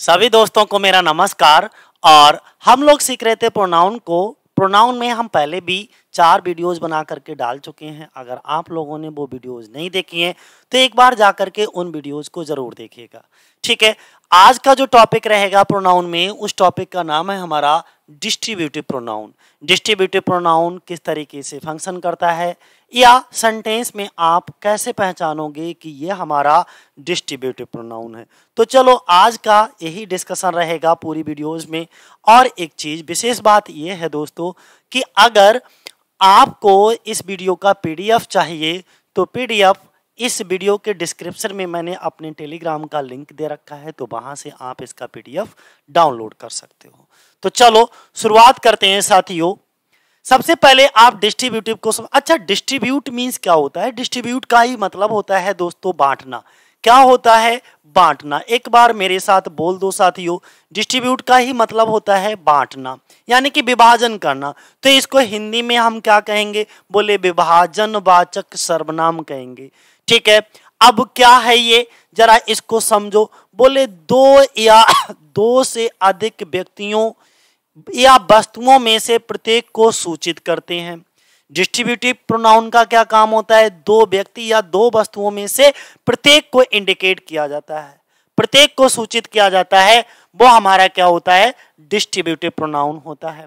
सभी दोस्तों को मेरा नमस्कार और हम लोग सीख रहे थे प्रोनाउन को प्रोनाउन में हम पहले भी चार वीडियोस बना करके डाल चुके हैं अगर आप लोगों ने वो वीडियोस नहीं देखी हैं तो एक बार जा करके उन वीडियोस को ज़रूर देखिएगा ठीक है आज का जो टॉपिक रहेगा प्रोनाउन में उस टॉपिक का नाम है हमारा डिस्ट्रीब्यूटिव प्रोनाउन डिस्ट्रीब्यूटिव प्रोनाउन किस तरीके से फंक्शन करता है या सेंटेंस में आप कैसे पहचानोगे कि ये हमारा डिस्ट्रीब्यूटिव प्रोनाउन है तो चलो आज का यही डिस्कशन रहेगा पूरी वीडियोस में और एक चीज़ विशेष बात ये है दोस्तों कि अगर आपको इस वीडियो का पीडीएफ चाहिए तो पीडीएफ इस वीडियो के डिस्क्रिप्शन में मैंने अपने टेलीग्राम का लिंक दे रखा है तो वहां से आप इसका पीडीएफ डाउनलोड कर सकते हो तो चलो शुरुआत करते हैं साथियों सबसे पहले आप डिस्ट्रीब्यूटिव को सम... अच्छा डिस्ट्रीब्यूट मीन्स क्या होता है डिस्ट्रीब्यूट का ही मतलब होता है दोस्तों बांटना क्या होता है बांटना एक बार मेरे साथ बोल दो साथियों डिस्ट्रीब्यूट का ही मतलब होता है बांटना यानी कि विभाजन करना तो इसको हिंदी में हम क्या कहेंगे बोले विभाजन वाचक सर्वनाम कहेंगे ठीक है अब क्या है ये जरा इसको समझो बोले दो या दो से अधिक व्यक्तियों या वस्तुओं में से प्रत्येक को सूचित करते हैं डिस्ट्रीब्यूटिव प्रोनाउन का क्या काम होता है दो व्यक्ति या दो वस्तुओं में से प्रत्येक को इंडिकेट किया जाता है प्रत्येक को सूचित किया जाता है वो हमारा क्या होता है डिस्ट्रीब्यूटिव प्रोनाउन होता है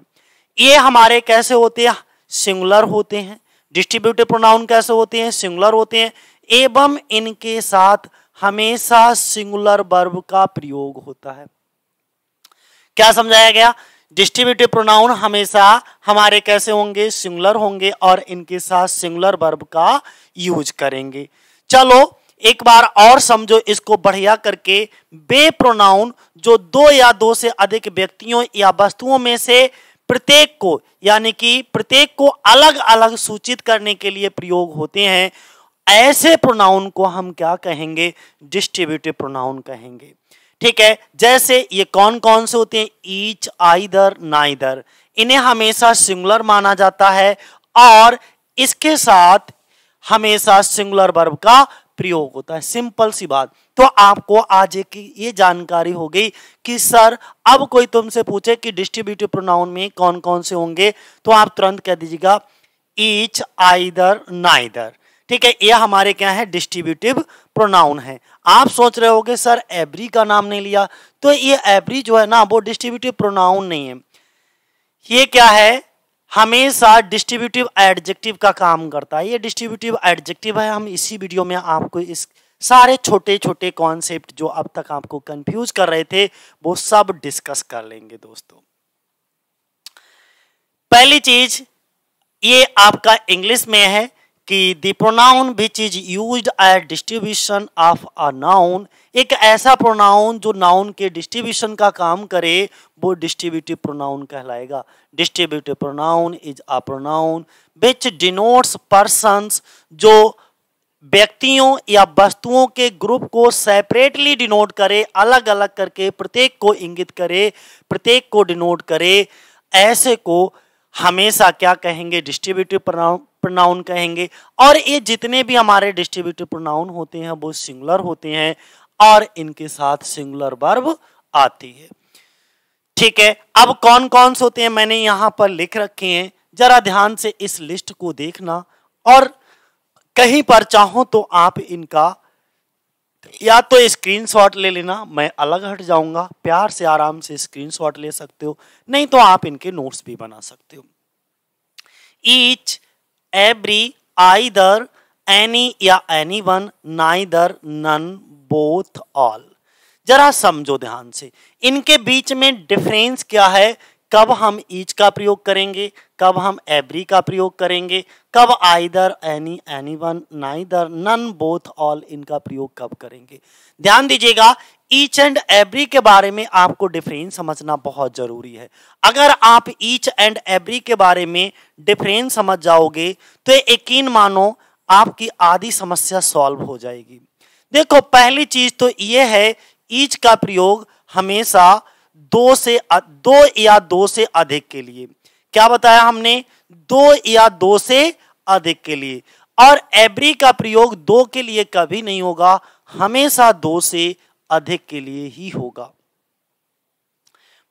ये हमारे कैसे होते हैं सिंगुलर होते हैं डिस्ट्रीब्यूटिव प्रोनाउन कैसे होते हैं सिंगुलर होते हैं एवं इनके साथ हमेशा सिंगुलर वर्ब का प्रयोग होता है क्या समझाया गया डिस्ट्रीब्यूटिव प्रोनाउन हमेशा हमारे कैसे होंगे सिंगुलर होंगे और इनके साथ सिंगुलर वर्ब का यूज करेंगे चलो एक बार और समझो इसको बढ़िया करके बे प्रोनाउन जो दो या दो से अधिक व्यक्तियों या वस्तुओं में से प्रत्येक को यानी कि प्रत्येक को अलग अलग सूचित करने के लिए प्रयोग होते हैं ऐसे प्रोनाउन को हम क्या कहेंगे डिस्ट्रीब्यूटिव प्रोनाउन कहेंगे ठीक है जैसे ये कौन कौन से होते हैं ईच आइदर नाइदर इन्हें हमेशा सिंगुलर माना जाता है और इसके साथ हमेशा सिंगुलर वर्ब का प्रयोग होता है सिंपल सी बात तो आपको आज एक ये जानकारी हो गई कि सर अब कोई तुमसे पूछे कि डिस्ट्रीब्यूटिव प्रोनाउन में कौन कौन से होंगे तो आप तुरंत कह दीजिएगा ईच आइदर नाइदर ठीक है ये हमारे क्या है डिस्ट्रीब्यूटिव प्रोनाउन है आप सोच रहे होगे सर एबरी का नाम नहीं लिया तो ये एबरी जो है ना वो डिस्ट्रीब्यूटिव प्रोनाउन नहीं है ये क्या है हमेशा डिस्ट्रीब्यूटिव एडजेक्टिव का काम करता है ये डिस्ट्रीब्यूटिव एडजेक्टिव है हम इसी वीडियो में आपको इस सारे छोटे छोटे कॉन्सेप्ट जो अब तक आपको कंफ्यूज कर रहे थे वो सब डिस्कस कर लेंगे दोस्तों पहली चीज ये आपका इंग्लिश में है कि the pronoun which is used at distribution of a noun एक ऐसा प्रोनाउन जो नाउन के डिस्ट्रीब्यूशन का काम करे वो डिस्ट्रीब्यूटिव प्रोनाउन कहलाएगा distributive pronoun is a pronoun which denotes persons जो व्यक्तियों या वस्तुओं के ग्रुप को सेपरेटली डिनोट करे अलग अलग करके प्रत्येक को इंगित करे प्रत्येक को डिनोट करे ऐसे को हमेशा क्या कहेंगे डिस्ट्रीब्यूटिव प्रोनाउन प्रोनाउन कहेंगे और ये जितने भी हमारे डिस्ट्रीब्यूटिव प्रोनाउन होते हैं वो सिंगुलर होते हैं और इनके साथ सिंगुलर वर्ब आती है ठीक है अब कौन कौन से होते हैं मैंने यहां पर लिख रखे हैं जरा ध्यान से इस लिस्ट को देखना और कहीं पर चाहो तो आप इनका या तो स्क्रीनशॉट ले लेना मैं अलग हट जाऊंगा प्यार से आराम से स्क्रीनशॉट ले सकते हो नहीं तो आप इनके नोट्स भी बना सकते हो each every either any या any one neither none both all जरा समझो ध्यान से इनके बीच में डिफरेंस क्या है कब हम ईच का प्रयोग करेंगे कब हम एवरी का प्रयोग करेंगे कब either any any one neither none both all इनका प्रयोग कब करेंगे ध्यान दीजिएगा ईच एंड एवरी के बारे में आपको डिफरेंस समझना बहुत ज़रूरी है अगर आप ईच एंड एवरी के बारे में डिफरेंस समझ जाओगे तो यकीन मानो आपकी आधी समस्या सॉल्व हो जाएगी देखो पहली चीज़ तो ये है ईच का प्रयोग हमेशा दो से दो या दो से अधिक के लिए क्या बताया हमने दो या दो से अधिक के लिए और एवरी का प्रयोग दो के लिए कभी नहीं होगा हमेशा दो से अधिक के लिए ही होगा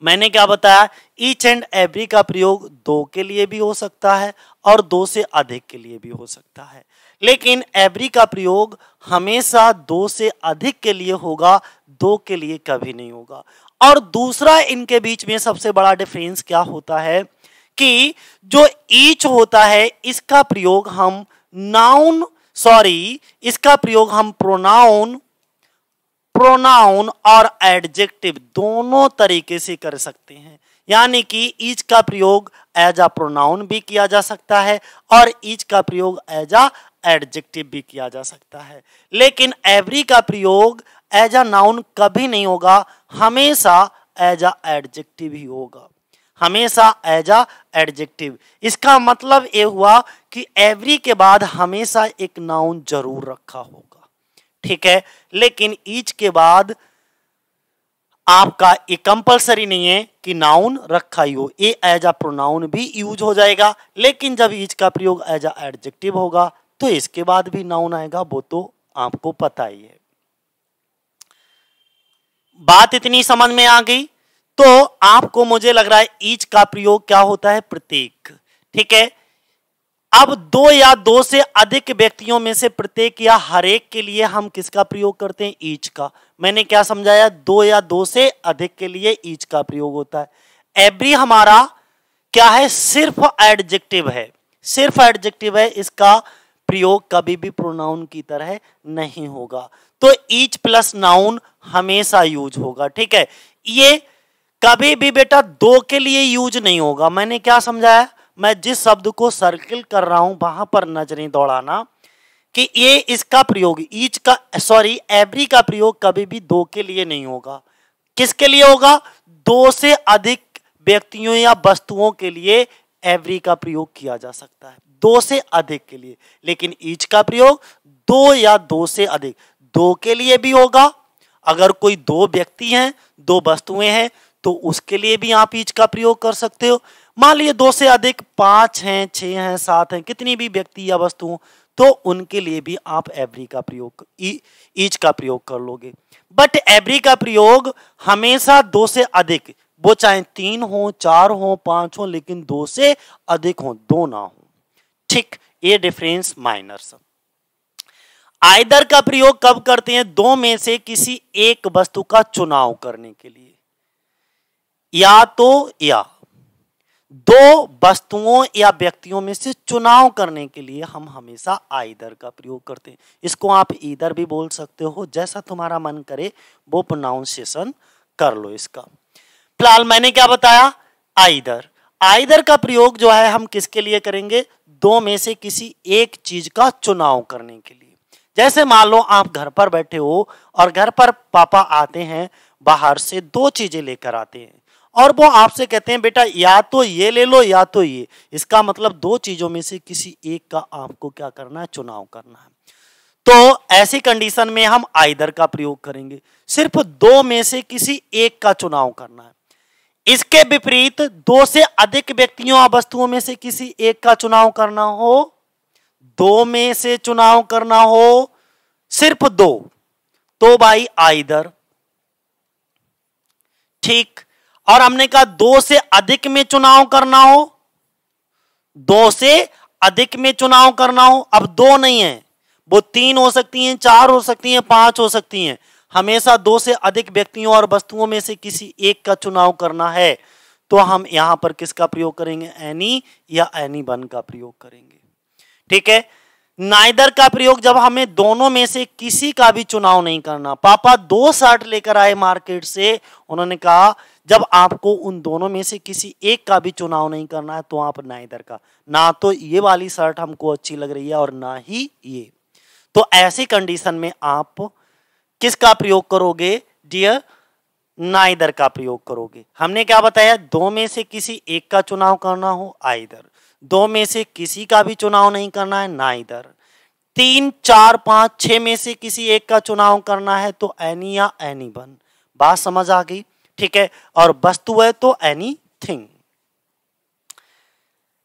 मैंने क्या बताया ईच एंड एवरी का प्रयोग दो के लिए भी हो सकता है और दो से अधिक के लिए भी हो सकता है लेकिन एवरी का प्रयोग हमेशा दो से अधिक के लिए होगा दो के लिए कभी नहीं होगा और दूसरा इनके बीच में सबसे बड़ा डिफरेंस क्या होता है कि जो ईच होता है इसका प्रयोग हम नाउन सॉरी इसका प्रयोग हम प्रोनाउन प्रोनाउन और एडजेक्टिव दोनों तरीके से कर सकते हैं यानी कि ईच का प्रयोग एज आ प्रोनाउन भी किया जा सकता है और ईच का प्रयोग एज आ एडजेक्टिव भी किया जा सकता है लेकिन एवरी का प्रयोग एज अ नाउन कभी नहीं होगा हमेशा एज आ एडजेक्टिव ही होगा हमेशा एज आ एडजेक्टिव इसका मतलब ये हुआ कि एवरी के बाद हमेशा एक नाउन जरूर रखा होगा ठीक है लेकिन ईच के बाद आपका ये कंपल्सरी नहीं है कि नाउन रखा ही हो ये एज आ प्रोनाउन भी यूज हो जाएगा लेकिन जब ईच का प्रयोग एज आ एडजेक्टिव होगा तो इसके बाद भी नाउन आएगा वो तो आपको पता ही है बात इतनी समझ में आ गई तो आपको मुझे लग रहा है ईच का प्रयोग क्या होता है प्रत्येक ठीक है अब दो या दो से अधिक व्यक्तियों में से प्रत्येक या हरेक के लिए हम किसका प्रयोग करते हैं ईच का मैंने क्या समझाया दो या दो से अधिक के लिए ईच का प्रयोग होता है एवरी हमारा क्या है सिर्फ एडजेक्टिव है सिर्फ एडजेक्टिव है इसका प्रयोग कभी भी प्रोनाउन की तरह नहीं होगा तो ईच प्लस नाउन हमेशा यूज होगा ठीक है ये कभी भी बेटा दो के लिए यूज नहीं होगा मैंने क्या समझाया मैं जिस शब्द को सर्किल कर रहा हूं वहां पर नजरें दौड़ाना कि ये इसका प्रयोग ईच का सॉरी एवरी का प्रयोग कभी भी दो के लिए नहीं होगा किसके लिए होगा दो से अधिक व्यक्तियों या वस्तुओं के लिए एवरी का प्रयोग किया जा सकता है दो से अधिक के लिए लेकिन ईच का प्रयोग दो या दो से अधिक दो के लिए भी होगा अगर कोई दो व्यक्ति हैं दो वस्तुएं हैं तो उसके लिए भी आप ईच का प्रयोग कर सकते हो मान लीजिए दो से अधिक पांच हैं छ हैं सात हैं कितनी भी व्यक्ति या वस्तु तो उनके लिए भी आप एवरी का प्रयोग ईच का प्रयोग कर लोगे बट एवरी का प्रयोग हमेशा दो से अधिक वो चाहे तीन हो चार हो पांच हो लेकिन दो से अधिक हो दो ना हो ठीक ये डिफरेंस माइनर सब आयदर का प्रयोग कब करते हैं दो में से किसी एक वस्तु का चुनाव करने के लिए या तो या दो वस्तुओं या व्यक्तियों में से चुनाव करने के लिए हम हमेशा आइदर का प्रयोग करते हैं इसको आप इधर भी बोल सकते हो जैसा तुम्हारा मन करे वो प्रोनाउंसिएशन कर लो इसका फिलहाल मैंने क्या बताया आइदर आइदर का प्रयोग जो है हम किसके लिए करेंगे दो में से किसी एक चीज का चुनाव करने के लिए जैसे मान लो आप घर पर बैठे हो और घर पर पापा आते हैं बाहर से दो चीजें लेकर आते हैं और वो आपसे कहते हैं बेटा या तो ये ले लो या तो ये इसका मतलब दो चीजों में से किसी एक का आपको क्या करना है चुनाव करना है तो ऐसी कंडीशन में हम आइदर का प्रयोग करेंगे सिर्फ दो में से किसी एक का चुनाव करना है इसके विपरीत दो से अधिक व्यक्तियों वस्तुओं में से किसी एक का चुनाव करना हो दो में से चुनाव करना हो सिर्फ दो तो भाई आइदर ठीक और हमने कहा दो से अधिक में चुनाव करना हो दो से अधिक में चुनाव करना हो अब दो नहीं है वो तीन हो सकती हैं चार हो सकती हैं पांच हो सकती हैं हमेशा दो से अधिक व्यक्तियों और वस्तुओं में से किसी एक का चुनाव करना है तो हम यहां पर किसका प्रयोग करेंगे एनी या एनी वन का प्रयोग करेंगे ठीक है नाइदर का प्रयोग जब हमें दोनों में से किसी का भी चुनाव नहीं करना पापा दो शर्ट लेकर आए मार्केट से उन्होंने कहा जब आपको उन दोनों में से किसी एक का भी चुनाव नहीं करना है तो आप नाइदर का ना तो ये वाली शर्ट हमको अच्छी लग रही है और ना ही ये तो ऐसी कंडीशन में आप किसका प्रयोग करोगे डियर नाइदर का प्रयोग करोगे हमने क्या बताया दो में से किसी एक का चुनाव करना हो आइदर दो में से किसी का भी चुनाव नहीं करना है ना इधर तीन चार पांच छह में से किसी एक का चुनाव करना है तो एनी या एनी बन बात समझ आ गई ठीक है और वस्तु है तो एनी थिंग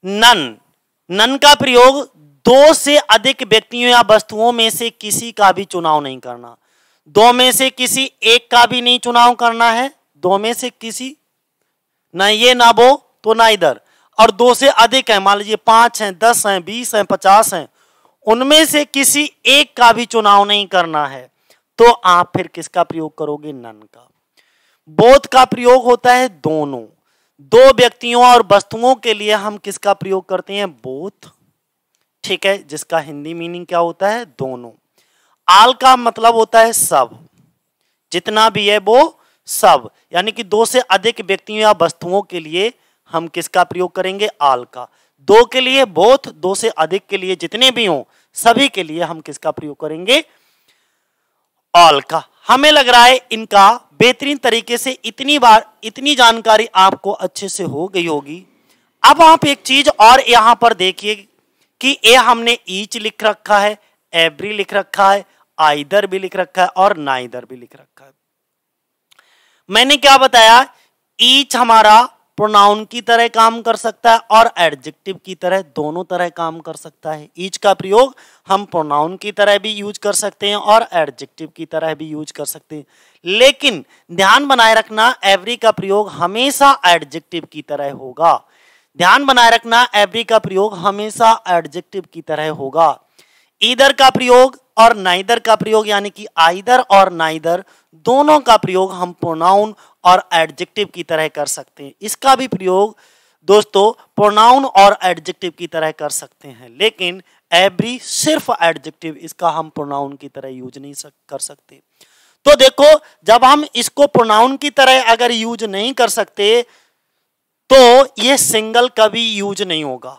नन नन का प्रयोग दो से अधिक व्यक्तियों या वस्तुओं में से किसी का भी चुनाव नहीं करना दो में से किसी एक का भी नहीं चुनाव करना है दो में से किसी ना ये ना वो तो ना इधर और दो से अधिक हैं मान लीजिए पांच हैं दस हैं बीस हैं पचास हैं उनमें से किसी एक का भी चुनाव नहीं करना है तो आप फिर किसका प्रयोग करोगे नन का बोध का प्रयोग होता है दोनों दो व्यक्तियों और वस्तुओं के लिए हम किसका प्रयोग करते हैं बोध ठीक है जिसका हिंदी मीनिंग क्या होता है दोनों आल का मतलब होता है सब जितना भी है वो सब यानी कि दो से अधिक व्यक्तियों या वस्तुओं के लिए हम किसका प्रयोग करेंगे आल का दो के लिए बोथ दो से अधिक के लिए जितने भी हों सभी के लिए हम किसका प्रयोग करेंगे ऑल का हमें लग रहा है इनका बेहतरीन तरीके से इतनी बार इतनी जानकारी आपको अच्छे से हो गई होगी अब आप एक चीज और यहां पर देखिए कि ए हमने ईच लिख रखा है एवरी लिख रखा है आइदर भी लिख रखा है और नाइदर भी लिख रखा है मैंने क्या बताया ईच हमारा प्रोनाउन की तरह काम कर सकता है और एडजेक्टिव की तरह दोनों तरह काम कर सकता है ईच का प्रयोग हम प्रोनाउन की तरह भी यूज कर सकते हैं और एडजेक्टिव की तरह भी यूज कर सकते हैं लेकिन ध्यान बनाए रखना एवरी का प्रयोग हमेशा एडजेक्टिव की तरह होगा ध्यान बनाए रखना एवरी का प्रयोग हमेशा एडजेक्टिव की तरह होगा ईदर का प्रयोग और नाइदर का प्रयोग यानी कि आइदर और नाइदर दोनों का प्रयोग हम प्रोनाउन और एडजेक्टिव की तरह कर सकते हैं इसका भी प्रयोग दोस्तों प्रोनाउन और एडजेक्टिव की तरह कर सकते हैं लेकिन एवरी सिर्फ एडजेक्टिव इसका हम प्रोनाउन की तरह यूज नहीं सक, कर सकते तो देखो जब हम इसको प्रोनाउन की तरह अगर यूज नहीं कर सकते तो ये सिंगल कभी यूज नहीं होगा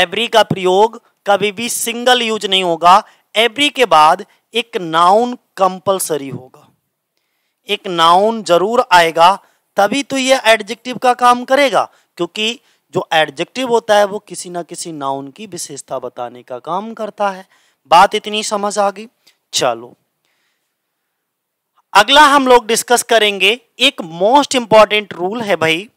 एवरी का प्रयोग कभी भी सिंगल यूज नहीं होगा एवरी के बाद एक नाउन कंपलसरी होगा एक नाउन जरूर आएगा तभी तो ये एडजेक्टिव का काम करेगा क्योंकि जो एडजेक्टिव होता है वो किसी ना किसी नाउन की विशेषता बताने का काम करता है बात इतनी समझ आ गई चलो अगला हम लोग डिस्कस करेंगे एक मोस्ट इंपॉर्टेंट रूल है भाई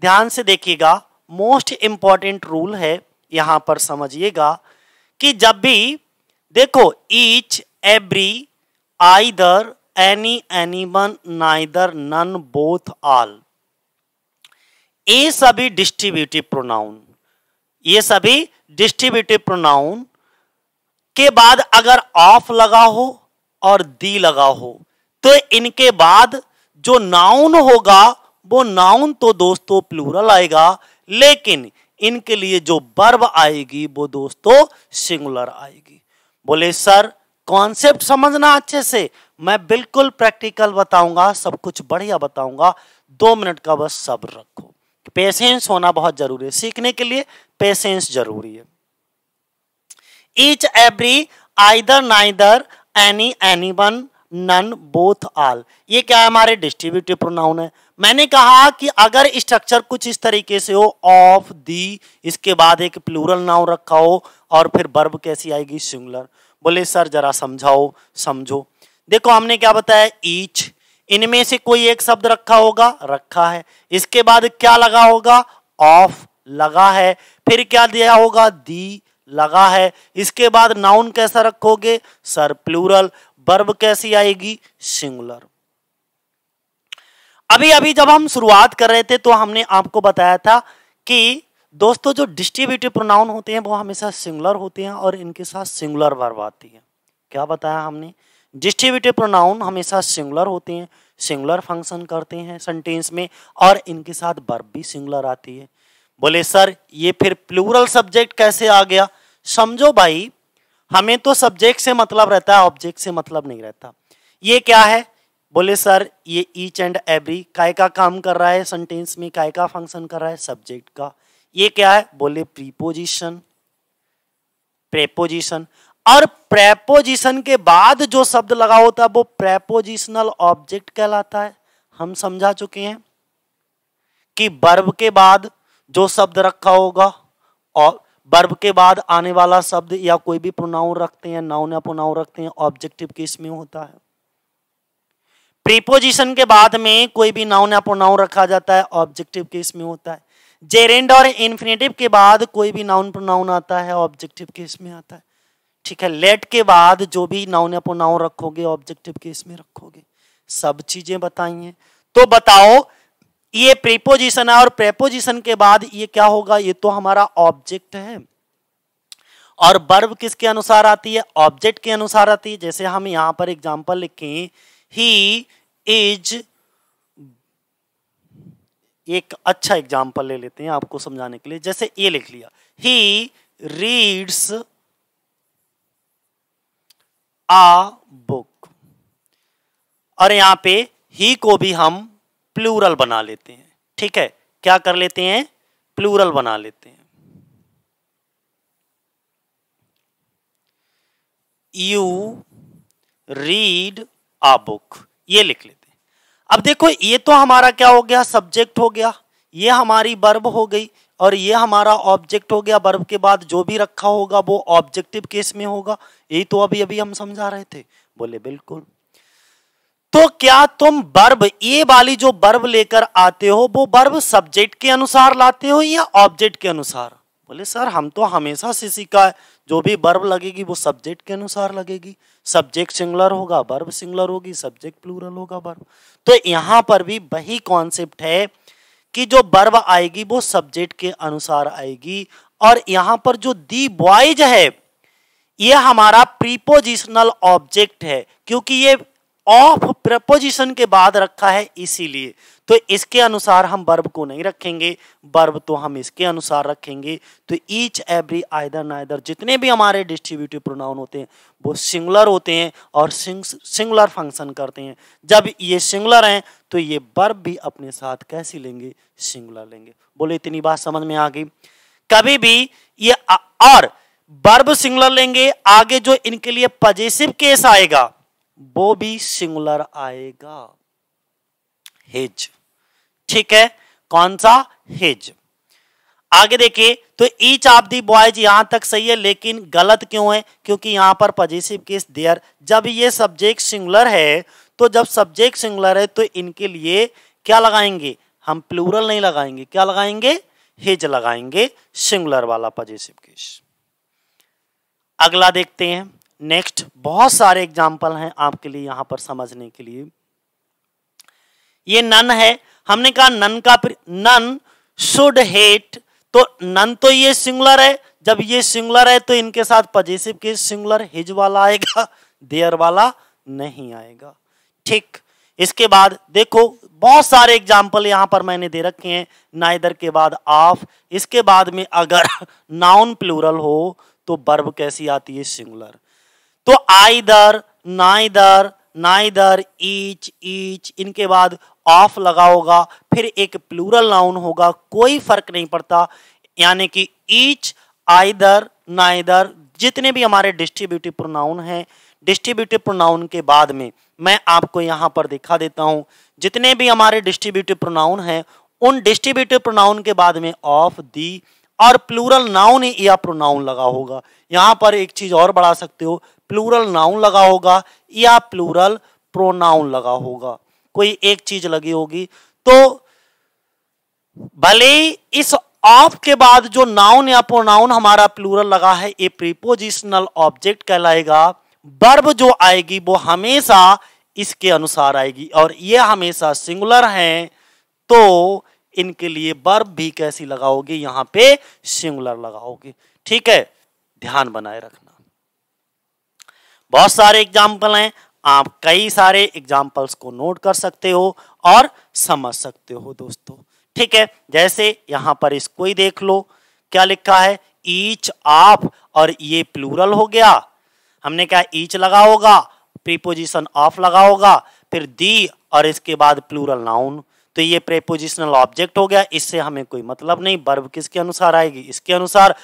ध्यान से देखिएगा मोस्ट इंपॉर्टेंट रूल है यहां पर समझिएगा कि जब भी देखो each every either any anyone, neither none both all. ये सभी डिस्ट्रीब्यूटिव प्रोनाउन ये सभी डिस्ट्रीब्यूटिव प्रोनाउन के बाद अगर ऑफ लगा हो और दी लगा हो तो इनके बाद जो नाउन होगा वो नाउन तो दोस्तों प्लूरल आएगा लेकिन इनके लिए जो बर्ब आएगी वो दोस्तों सिंगुलर आएगी बोले सर कॉन्सेप्ट समझना अच्छे से मैं बिल्कुल प्रैक्टिकल बताऊंगा सब कुछ बढ़िया बताऊंगा दो मिनट का बस सब्र रखो पेशेंस होना बहुत जरूरी है सीखने के लिए पेशेंस जरूरी है each every either neither any any one none both all ये क्या है हमारे डिस्ट्रीब्यूटिव प्रोनाउन है मैंने कहा कि अगर स्ट्रक्चर कुछ इस तरीके से हो ऑफ दी इसके बाद एक प्लूरल नाउन रखा हो और फिर बर्ब कैसी आएगी सिंगुलर बोले सर जरा समझाओ समझो देखो हमने क्या बताया ईच इनमें से कोई एक शब्द रखा होगा रखा है इसके बाद क्या लगा होगा ऑफ लगा है फिर क्या दिया होगा दी लगा है इसके बाद नाउन कैसा रखोगे सर प्लूरल बर्ब कैसी आएगी सिंगुलर अभी अभी जब हम शुरुआत कर रहे थे तो हमने आपको बताया था कि दोस्तों जो डिस्ट्रीब्यूटिव प्रोनाउन होते हैं वो हमेशा सिंगुलर होते हैं और इनके साथ सिंगुलर वर्ब आती है क्या बताया हमने डिस्ट्रीब्यूटिव प्रोनाउन हमेशा सिंगुलर होते हैं सिंगुलर फंक्शन करते हैं सेंटेंस में और इनके साथ वर्ब भी सिंगुलर आती है बोले सर ये फिर प्लूरल सब्जेक्ट कैसे आ गया समझो भाई हमें तो सब्जेक्ट से मतलब रहता है ऑब्जेक्ट से मतलब नहीं रहता ये क्या है बोले सर ये ईच एंड एवरी काय का काम कर रहा है सेंटेंस में काय का फंक्शन कर रहा है सब्जेक्ट का ये क्या है बोले प्रीपोजिशन प्रेपोजिशन और प्रेपोजिशन के बाद जो शब्द लगा होता है वो प्रेपोजिशनल ऑब्जेक्ट कहलाता है हम समझा चुके हैं कि बर्ब के बाद जो शब्द रखा होगा और बर्ब के बाद आने वाला शब्द या कोई भी प्रोनाउन रखते हैं नाउन या प्रोनाउन रखते हैं ऑब्जेक्टिव केस में होता है प्रीपोजिशन के बाद में कोई भी नाउन या प्रोनाउन रखा जाता है ऑब्जेक्टिव केस में होता है जेरेंड और इन्फिनेटिव के बाद कोई भी नाउन प्रोनाउन आता है ऑब्जेक्टिव केस में आता है ठीक है लेट के बाद जो भी नाउन या प्रोनाउन रखोगे ऑब्जेक्टिव केस में रखोगे सब चीजें बताइए तो बताओ ये प्रीपोजिशन है और प्रेपोजिशन के बाद ये क्या होगा ये तो हमारा ऑब्जेक्ट है और बर्ब किसके अनुसार आती है ऑब्जेक्ट के अनुसार आती है जैसे हम यहाँ पर एग्जाम्पल लिखें ही इज एक अच्छा एग्जाम्पल ले लेते हैं आपको समझाने के लिए जैसे ये लिख लिया ही रीड्स आ बुक और यहां पे ही को भी हम प्लूरल बना लेते हैं ठीक है क्या कर लेते हैं प्लूरल बना लेते हैं यू रीड आ बुक ये लिख लेते अब देखो ये तो हमारा क्या हो गया सब्जेक्ट हो गया ये हमारी बर्ब हो गई और ये हमारा ऑब्जेक्ट हो गया बर्ब के बाद जो भी रखा होगा वो ऑब्जेक्टिव केस में होगा यही तो अभी अभी हम समझा रहे थे बोले बिल्कुल तो क्या तुम बर्ब ये वाली जो बर्ब लेकर आते हो वो बर्ब सब्जेक्ट के अनुसार लाते हो या ऑब्जेक्ट के अनुसार बोले सर हम तो हमेशा से सीखा है जो भी बर्ब लगेगी वो सब्जेक्ट के अनुसार लगेगी सब्जेक्ट सिंगुलर होगा बर्ब सिंगुलर होगी सब्जेक्ट प्लूरल होगा बर्ब तो यहां पर भी वही कॉन्सेप्ट है कि जो बर्ब आएगी वो सब्जेक्ट के अनुसार आएगी और यहां पर जो दी बॉयज है ये हमारा प्रीपोजिशनल ऑब्जेक्ट है क्योंकि ये ऑफ प्रपोजिशन के बाद रखा है इसीलिए तो इसके अनुसार हम बर्ब को नहीं रखेंगे बर्ब तो हम इसके अनुसार रखेंगे तो ईच एवरी आयदर नायदर जितने भी हमारे डिस्ट्रीब्यूटिव प्रोनाउन होते हैं वो सिंगुलर होते हैं और सिंगुलर फंक्शन करते हैं जब ये सिंगुलर हैं तो ये बर्ब भी अपने साथ कैसी लेंगे सिंगुलर लेंगे बोले इतनी बात समझ में आ गई कभी भी ये और बर्ब सिंगुलर लेंगे आगे जो इनके लिए पजेसिव केस आएगा वो भी सिंगुलर आएगा हिज ठीक है कौन सा हिज आगे देखिए तो ईच ऑफ दी बॉयज यहां तक सही है लेकिन गलत क्यों है क्योंकि यहां पर पॉजिटिव केस देयर जब ये सब्जेक्ट सिंगुलर है तो जब सब्जेक्ट सिंगुलर है तो इनके लिए क्या लगाएंगे हम प्लूरल नहीं लगाएंगे क्या लगाएंगे हिज लगाएंगे सिंगुलर वाला पॉजिटिव केस अगला देखते हैं नेक्स्ट बहुत सारे एग्जाम्पल हैं आपके लिए यहां पर समझने के लिए ये नन है हमने कहा नन का नन शुड हेट तो नन तो ये सिंगुलर है जब ये सिंगुलर है तो इनके साथ पजेसिव के सिंगुलर हिज वाला आएगा देयर वाला नहीं आएगा ठीक इसके बाद देखो बहुत सारे एग्जाम्पल यहां पर मैंने दे रखे हैं नाइदर के बाद ऑफ इसके बाद में अगर नाउन प्लूरल हो तो बर्ब कैसी आती है सिंगुलर तो दर दर नाई दर ईच ईच इनके बाद ऑफ लगा होगा फिर एक प्लूरल नाउन होगा कोई फर्क नहीं पड़ता यानी कि ईच आई नाई नाइदर जितने भी हमारे डिस्ट्रीब्यूटिव प्रोनाउन हैं डिस्ट्रीब्यूटिव प्रोनाउन के बाद में मैं आपको यहाँ पर दिखा देता हूँ जितने भी हमारे डिस्ट्रीब्यूटिव प्रोनाउन हैं उन डिस्ट्रीब्यूटिव प्रोनाउन के बाद में ऑफ दी और प्लूरल नाउन या प्रोनाउन लगा होगा यहाँ पर एक चीज़ और बढ़ा सकते हो प्लूरल नाउन लगा होगा या प्लूरल प्रोनाउन लगा होगा कोई एक चीज लगी होगी तो भले इस ऑफ के बाद जो नाउन या प्रोनाउन हमारा प्लूरल लगा है ये प्रीपोजिशनल ऑब्जेक्ट कहलाएगा वर्ब जो आएगी वो हमेशा इसके अनुसार आएगी और ये हमेशा सिंगुलर हैं तो इनके लिए वर्ब भी कैसी लगाओगे यहां पे सिंगुलर लगाओगे ठीक है ध्यान बनाए रखना बहुत सारे एग्जाम्पल हैं आप कई सारे एग्जाम्पल्स को नोट कर सकते हो और समझ सकते हो दोस्तों ठीक है जैसे यहाँ पर इसको ही देख लो क्या लिखा है ईच आप और ये प्लूरल हो गया हमने क्या ईच लगा होगा प्रीपोजिशन ऑफ लगा होगा फिर दी और इसके बाद प्लूरल नाउन तो ये प्रेपोजिशनल ऑब्जेक्ट हो गया इससे हमें कोई मतलब नहीं बर्ब किसके अनुसार आएगी इसके अनुसार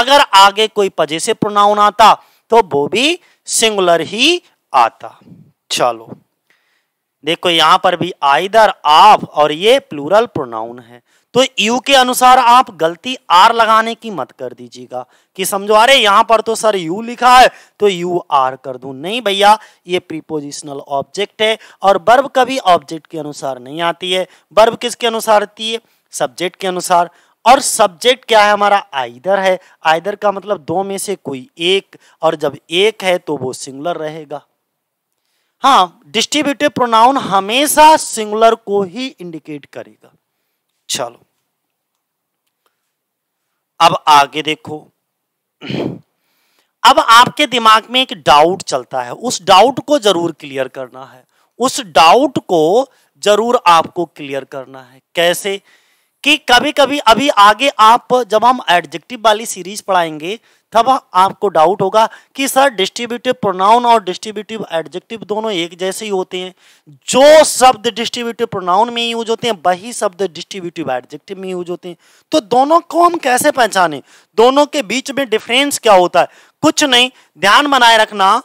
अगर आगे कोई पजेसिव प्रोनाउन आता तो वो भी सिंगुलर ही आता चलो देखो यहां पर भी आइदर आप और ये प्लूरल प्रोनाउन है तो यू के अनुसार आप गलती आर लगाने की मत कर दीजिएगा कि समझो अरे यहां पर तो सर यू लिखा है तो यू आर कर दू नहीं भैया ये प्रीपोजिशनल ऑब्जेक्ट है और बर्ब कभी ऑब्जेक्ट के अनुसार नहीं आती है बर्ब किसके अनुसार आती है सब्जेक्ट के अनुसार और सब्जेक्ट क्या है हमारा आइदर है आइदर का मतलब दो में से कोई एक और जब एक है तो वो सिंगुलर रहेगा हाँ डिस्ट्रीब्यूटिव प्रोनाउन हमेशा सिंगुलर को ही इंडिकेट करेगा चलो अब आगे देखो अब आपके दिमाग में एक डाउट चलता है उस डाउट को जरूर क्लियर करना है उस डाउट को जरूर आपको क्लियर करना है कैसे कि कभी कभी अभी आगे आप जब हम एडजेक्टिव वाली सीरीज पढ़ाएंगे तब आपको डाउट होगा कि सर डिस्ट्रीब्यूटिव प्रोनाउन और डिस्ट्रीब्यूटिव एडजेक्टिव दोनों एक जैसे ही होते हैं जो शब्द डिस्ट्रीब्यूटिव प्रोनाउन में यूज होते हैं वही शब्द डिस्ट्रीब्यूटिव एडजेक्टिव में यूज होते हैं तो दोनों को हम कैसे पहचाने दोनों के बीच में डिफरेंस क्या होता है कुछ नहीं ध्यान बनाए रखना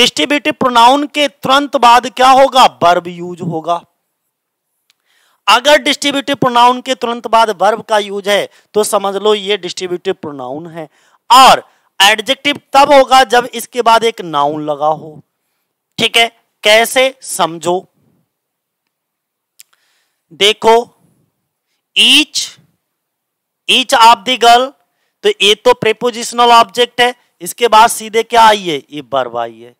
डिस्ट्रीब्यूटिव प्रोनाउन के तुरंत बाद क्या होगा बर्ब यूज होगा अगर डिस्ट्रीब्यूटिव प्रोनाउन के तुरंत बाद वर्ब का यूज है तो समझ लो ये डिस्ट्रीब्यूटिव प्रोनाउन है और एडजेक्टिव तब होगा जब इसके बाद एक नाउन लगा हो ठीक है कैसे समझो देखो each each of the girl तो ये तो प्रेपोजिशनल ऑब्जेक्ट है इसके बाद सीधे क्या आई है ये वर्ब आई है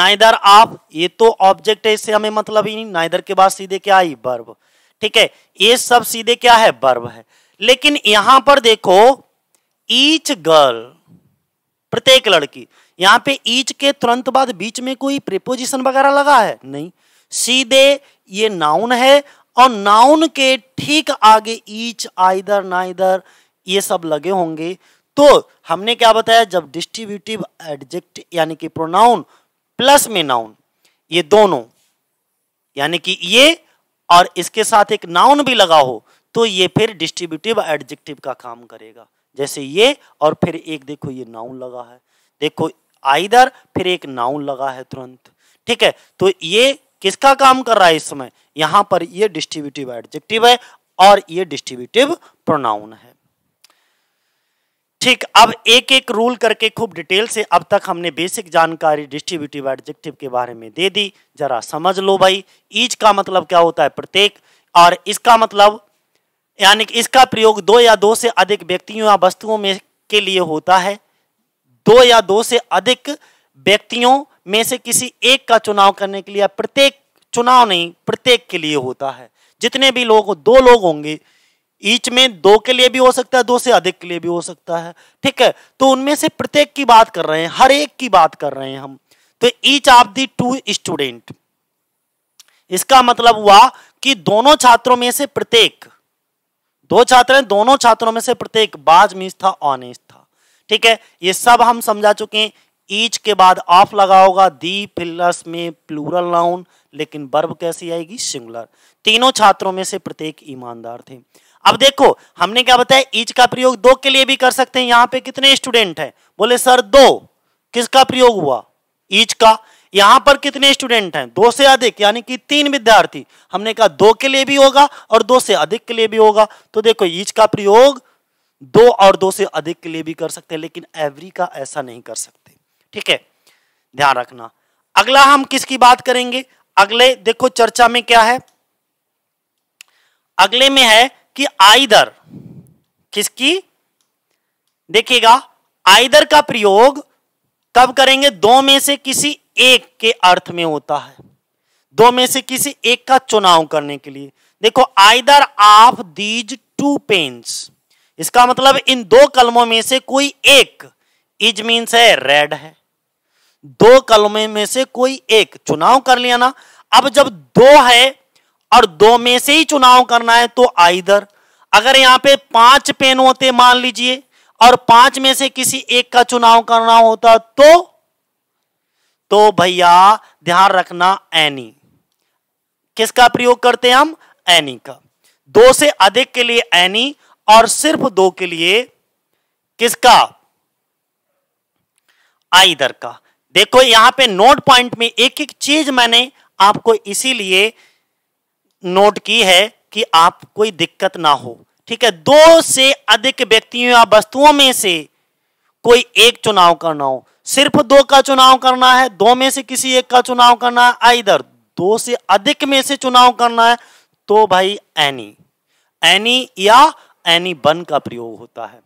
नाइदर आप ये तो ऑब्जेक्ट है इससे हमें मतलब ही नहीं नाइदर के बाद सीधे क्या आई वर्ब ठीक है ये सब सीधे क्या है बर्व है लेकिन यहां पर देखो ईच गर्ल प्रत्येक लड़की यहां पे ईच के तुरंत बाद बीच में कोई प्रिपोजिशन वगैरह लगा है नहीं सीधे ये नाउन है और नाउन के ठीक आगे ईच आइदर नाइदर ये सब लगे होंगे तो हमने क्या बताया जब डिस्ट्रीब्यूटिव एडजेक्ट यानी कि प्रोनाउन प्लस में नाउन ये दोनों यानी कि ये और इसके साथ एक नाउन भी लगा हो तो ये फिर डिस्ट्रीब्यूटिव एडजेक्टिव का काम करेगा जैसे ये और फिर एक देखो ये नाउन लगा है देखो आइदर फिर एक नाउन लगा है तुरंत ठीक है तो ये किसका काम कर रहा है इस समय यहाँ पर ये डिस्ट्रीब्यूटिव एडजेक्टिव है और ये डिस्ट्रीब्यूटिव प्रोनाउन है ठीक अब एक एक रूल करके खूब डिटेल से अब तक हमने बेसिक जानकारी डिस्ट्रीब्यूटिव एडजेक्टिव के बारे में दे दी जरा समझ लो भाई ईच का मतलब क्या होता है प्रत्येक और इसका मतलब यानी कि इसका प्रयोग दो या दो से अधिक व्यक्तियों या वस्तुओं में के लिए होता है दो या दो से अधिक व्यक्तियों में से किसी एक का चुनाव करने के लिए प्रत्येक चुनाव नहीं प्रत्येक के लिए होता है जितने भी लोग दो लोग होंगे ईच में दो के लिए भी हो सकता है दो से अधिक के लिए भी हो सकता है ठीक है तो उनमें से प्रत्येक की बात कर रहे हैं हर एक की बात कर रहे हैं हम तो each of the two student इसका मतलब हुआ कि दोनों छात्रों में से प्रत्येक दो छात्र हैं दोनों छात्रों में से प्रत्येक बाज मीस था ऑनेस्ट था ठीक है ये सब हम समझा चुके हैं ईच के बाद ऑफ लगा होगा दी फिलर्स में प्लूरल नाउन लेकिन बर्ब कैसी आएगी सिंगुलर तीनों छात्रों में से प्रत्येक ईमानदार थे अब देखो हमने क्या बताया ईच का प्रयोग दो के लिए भी कर सकते हैं यहां पे कितने स्टूडेंट हैं बोले सर दो किसका प्रयोग हुआ ईच का यहां पर कितने स्टूडेंट हैं दो से अधिक यानी कि तीन विद्यार्थी हमने कहा दो के लिए भी होगा और दो से अधिक के लिए भी होगा तो देखो ईच का प्रयोग दो और दो से अधिक के लिए भी कर सकते हैं लेकिन एवरी का ऐसा नहीं कर सकते ठीक है ध्यान रखना अगला हम किसकी बात करेंगे अगले देखो चर्चा में क्या है अगले में है कि आइदर किसकी देखिएगा आइदर का प्रयोग कब करेंगे दो में से किसी एक के अर्थ में होता है दो में से किसी एक का चुनाव करने के लिए देखो either of these two pens इसका मतलब इन दो कलमों में से कोई एक इज मीन्स है रेड है दो कलमों में से कोई एक चुनाव कर लिया ना अब जब दो है और दो में से ही चुनाव करना है तो आइदर अगर यहां पे पांच पेन होते मान लीजिए और पांच में से किसी एक का चुनाव करना होता तो तो भैया ध्यान रखना एनी किसका प्रयोग करते हैं हम एनी का दो से अधिक के लिए एनी और सिर्फ दो के लिए किसका आइदर का देखो यहां पे नोट पॉइंट में एक एक चीज मैंने आपको इसीलिए नोट की है कि आप कोई दिक्कत ना हो ठीक है दो से अधिक व्यक्तियों या वस्तुओं में से कोई एक चुनाव करना हो सिर्फ दो का चुनाव करना है दो में से किसी एक का चुनाव करना है आइधर दो से अधिक में से चुनाव करना है तो भाई एनी एनी या एनी बन का प्रयोग होता है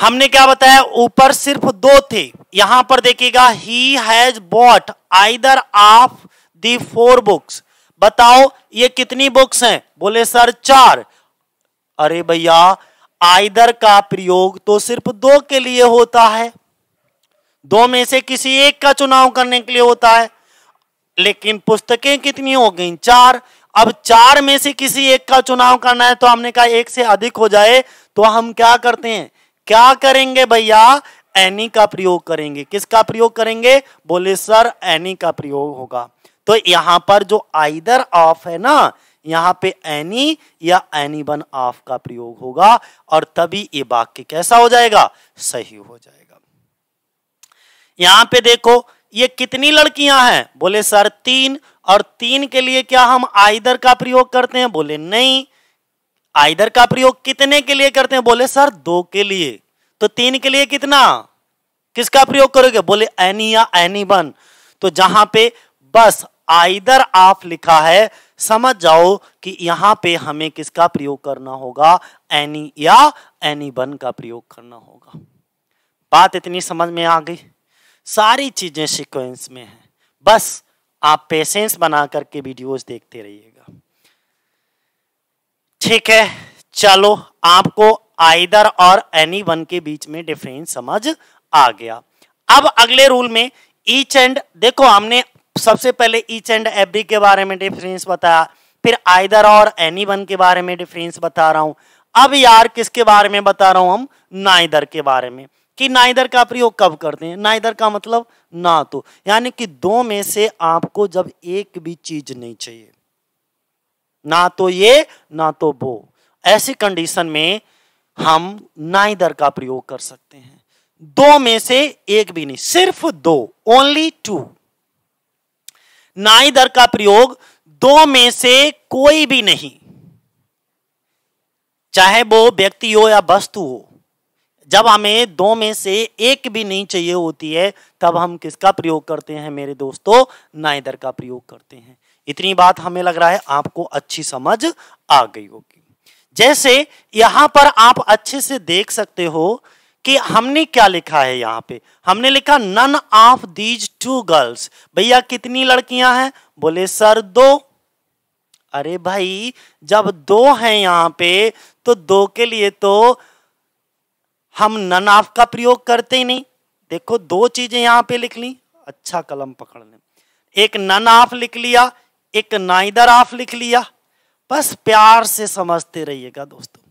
हमने क्या बताया ऊपर सिर्फ दो थे यहां पर देखिएगा he has bought either of the four books बताओ ये कितनी बुक्स हैं बोले सर चार अरे भैया आइदर का प्रयोग तो सिर्फ दो के लिए होता है दो में से किसी एक का चुनाव करने के लिए होता है लेकिन पुस्तकें कितनी हो गई चार अब चार में से किसी एक का चुनाव करना है तो हमने कहा एक से अधिक हो जाए तो हम क्या करते हैं क्या करेंगे भैया एनी का प्रयोग करेंगे किसका प्रयोग करेंगे बोले सर एनी का प्रयोग होगा तो यहां पर जो आइदर ऑफ है ना यहां पे एनी या एनी वन ऑफ का प्रयोग होगा और तभी ये वाक्य कैसा हो जाएगा सही हो जाएगा यहां पे देखो ये कितनी लड़कियां हैं बोले सर तीन और तीन के लिए क्या हम आइदर का प्रयोग करते हैं बोले नहीं आइदर का प्रयोग कितने के लिए करते हैं बोले सर दो के लिए तो तीन के लिए कितना किसका प्रयोग करोगे बोले एनी या एनी वन तो जहां पे बस आइदर ऑफ लिखा है समझ जाओ कि यहां पे हमें किसका प्रयोग करना होगा एनी या एनी बन का प्रयोग करना होगा बात इतनी समझ में आ गई सारी चीजें सीक्वेंस में है बस आप पेशेंस बना करके वीडियोस देखते रहिएगा ठीक है चलो आपको आइदर और एनी वन के बीच में डिफरेंस समझ आ गया अब अगले रूल में ईच एंड देखो हमने सबसे पहले ईच एंड एवरी के बारे में डिफरेंस बताया फिर आइदर और एनी वन के बारे में डिफरेंस बता रहा हूं अब यार किसके बारे में बता रहा हूं हम नाइदर के बारे में कि नाइदर का प्रयोग कब करते हैं नाइदर का मतलब ना तो यानी कि दो में से आपको जब एक भी चीज नहीं चाहिए ना तो ये ना तो वो ऐसी कंडीशन में हम नाइदर का प्रयोग कर सकते हैं दो में से एक भी नहीं सिर्फ दो ओनली टू नाइदर का प्रयोग दो में से कोई भी नहीं चाहे वो व्यक्ति हो या वस्तु हो जब हमें दो में से एक भी नहीं चाहिए होती है तब हम किसका प्रयोग करते हैं मेरे दोस्तों नाइदर का प्रयोग करते हैं इतनी बात हमें लग रहा है आपको अच्छी समझ आ गई होगी जैसे यहां पर आप अच्छे से देख सकते हो कि हमने क्या लिखा है यहाँ पे हमने लिखा none of these two girls भैया कितनी लड़कियां हैं बोले सर दो अरे भाई जब दो हैं यहाँ पे तो दो के लिए तो हम नन ऑफ का प्रयोग करते ही नहीं देखो दो चीजें यहाँ पे लिख ली अच्छा कलम पकड़ ले एक नन ऑफ लिख लिया एक नाइदर ऑफ लिख लिया बस प्यार से समझते रहिएगा दोस्तों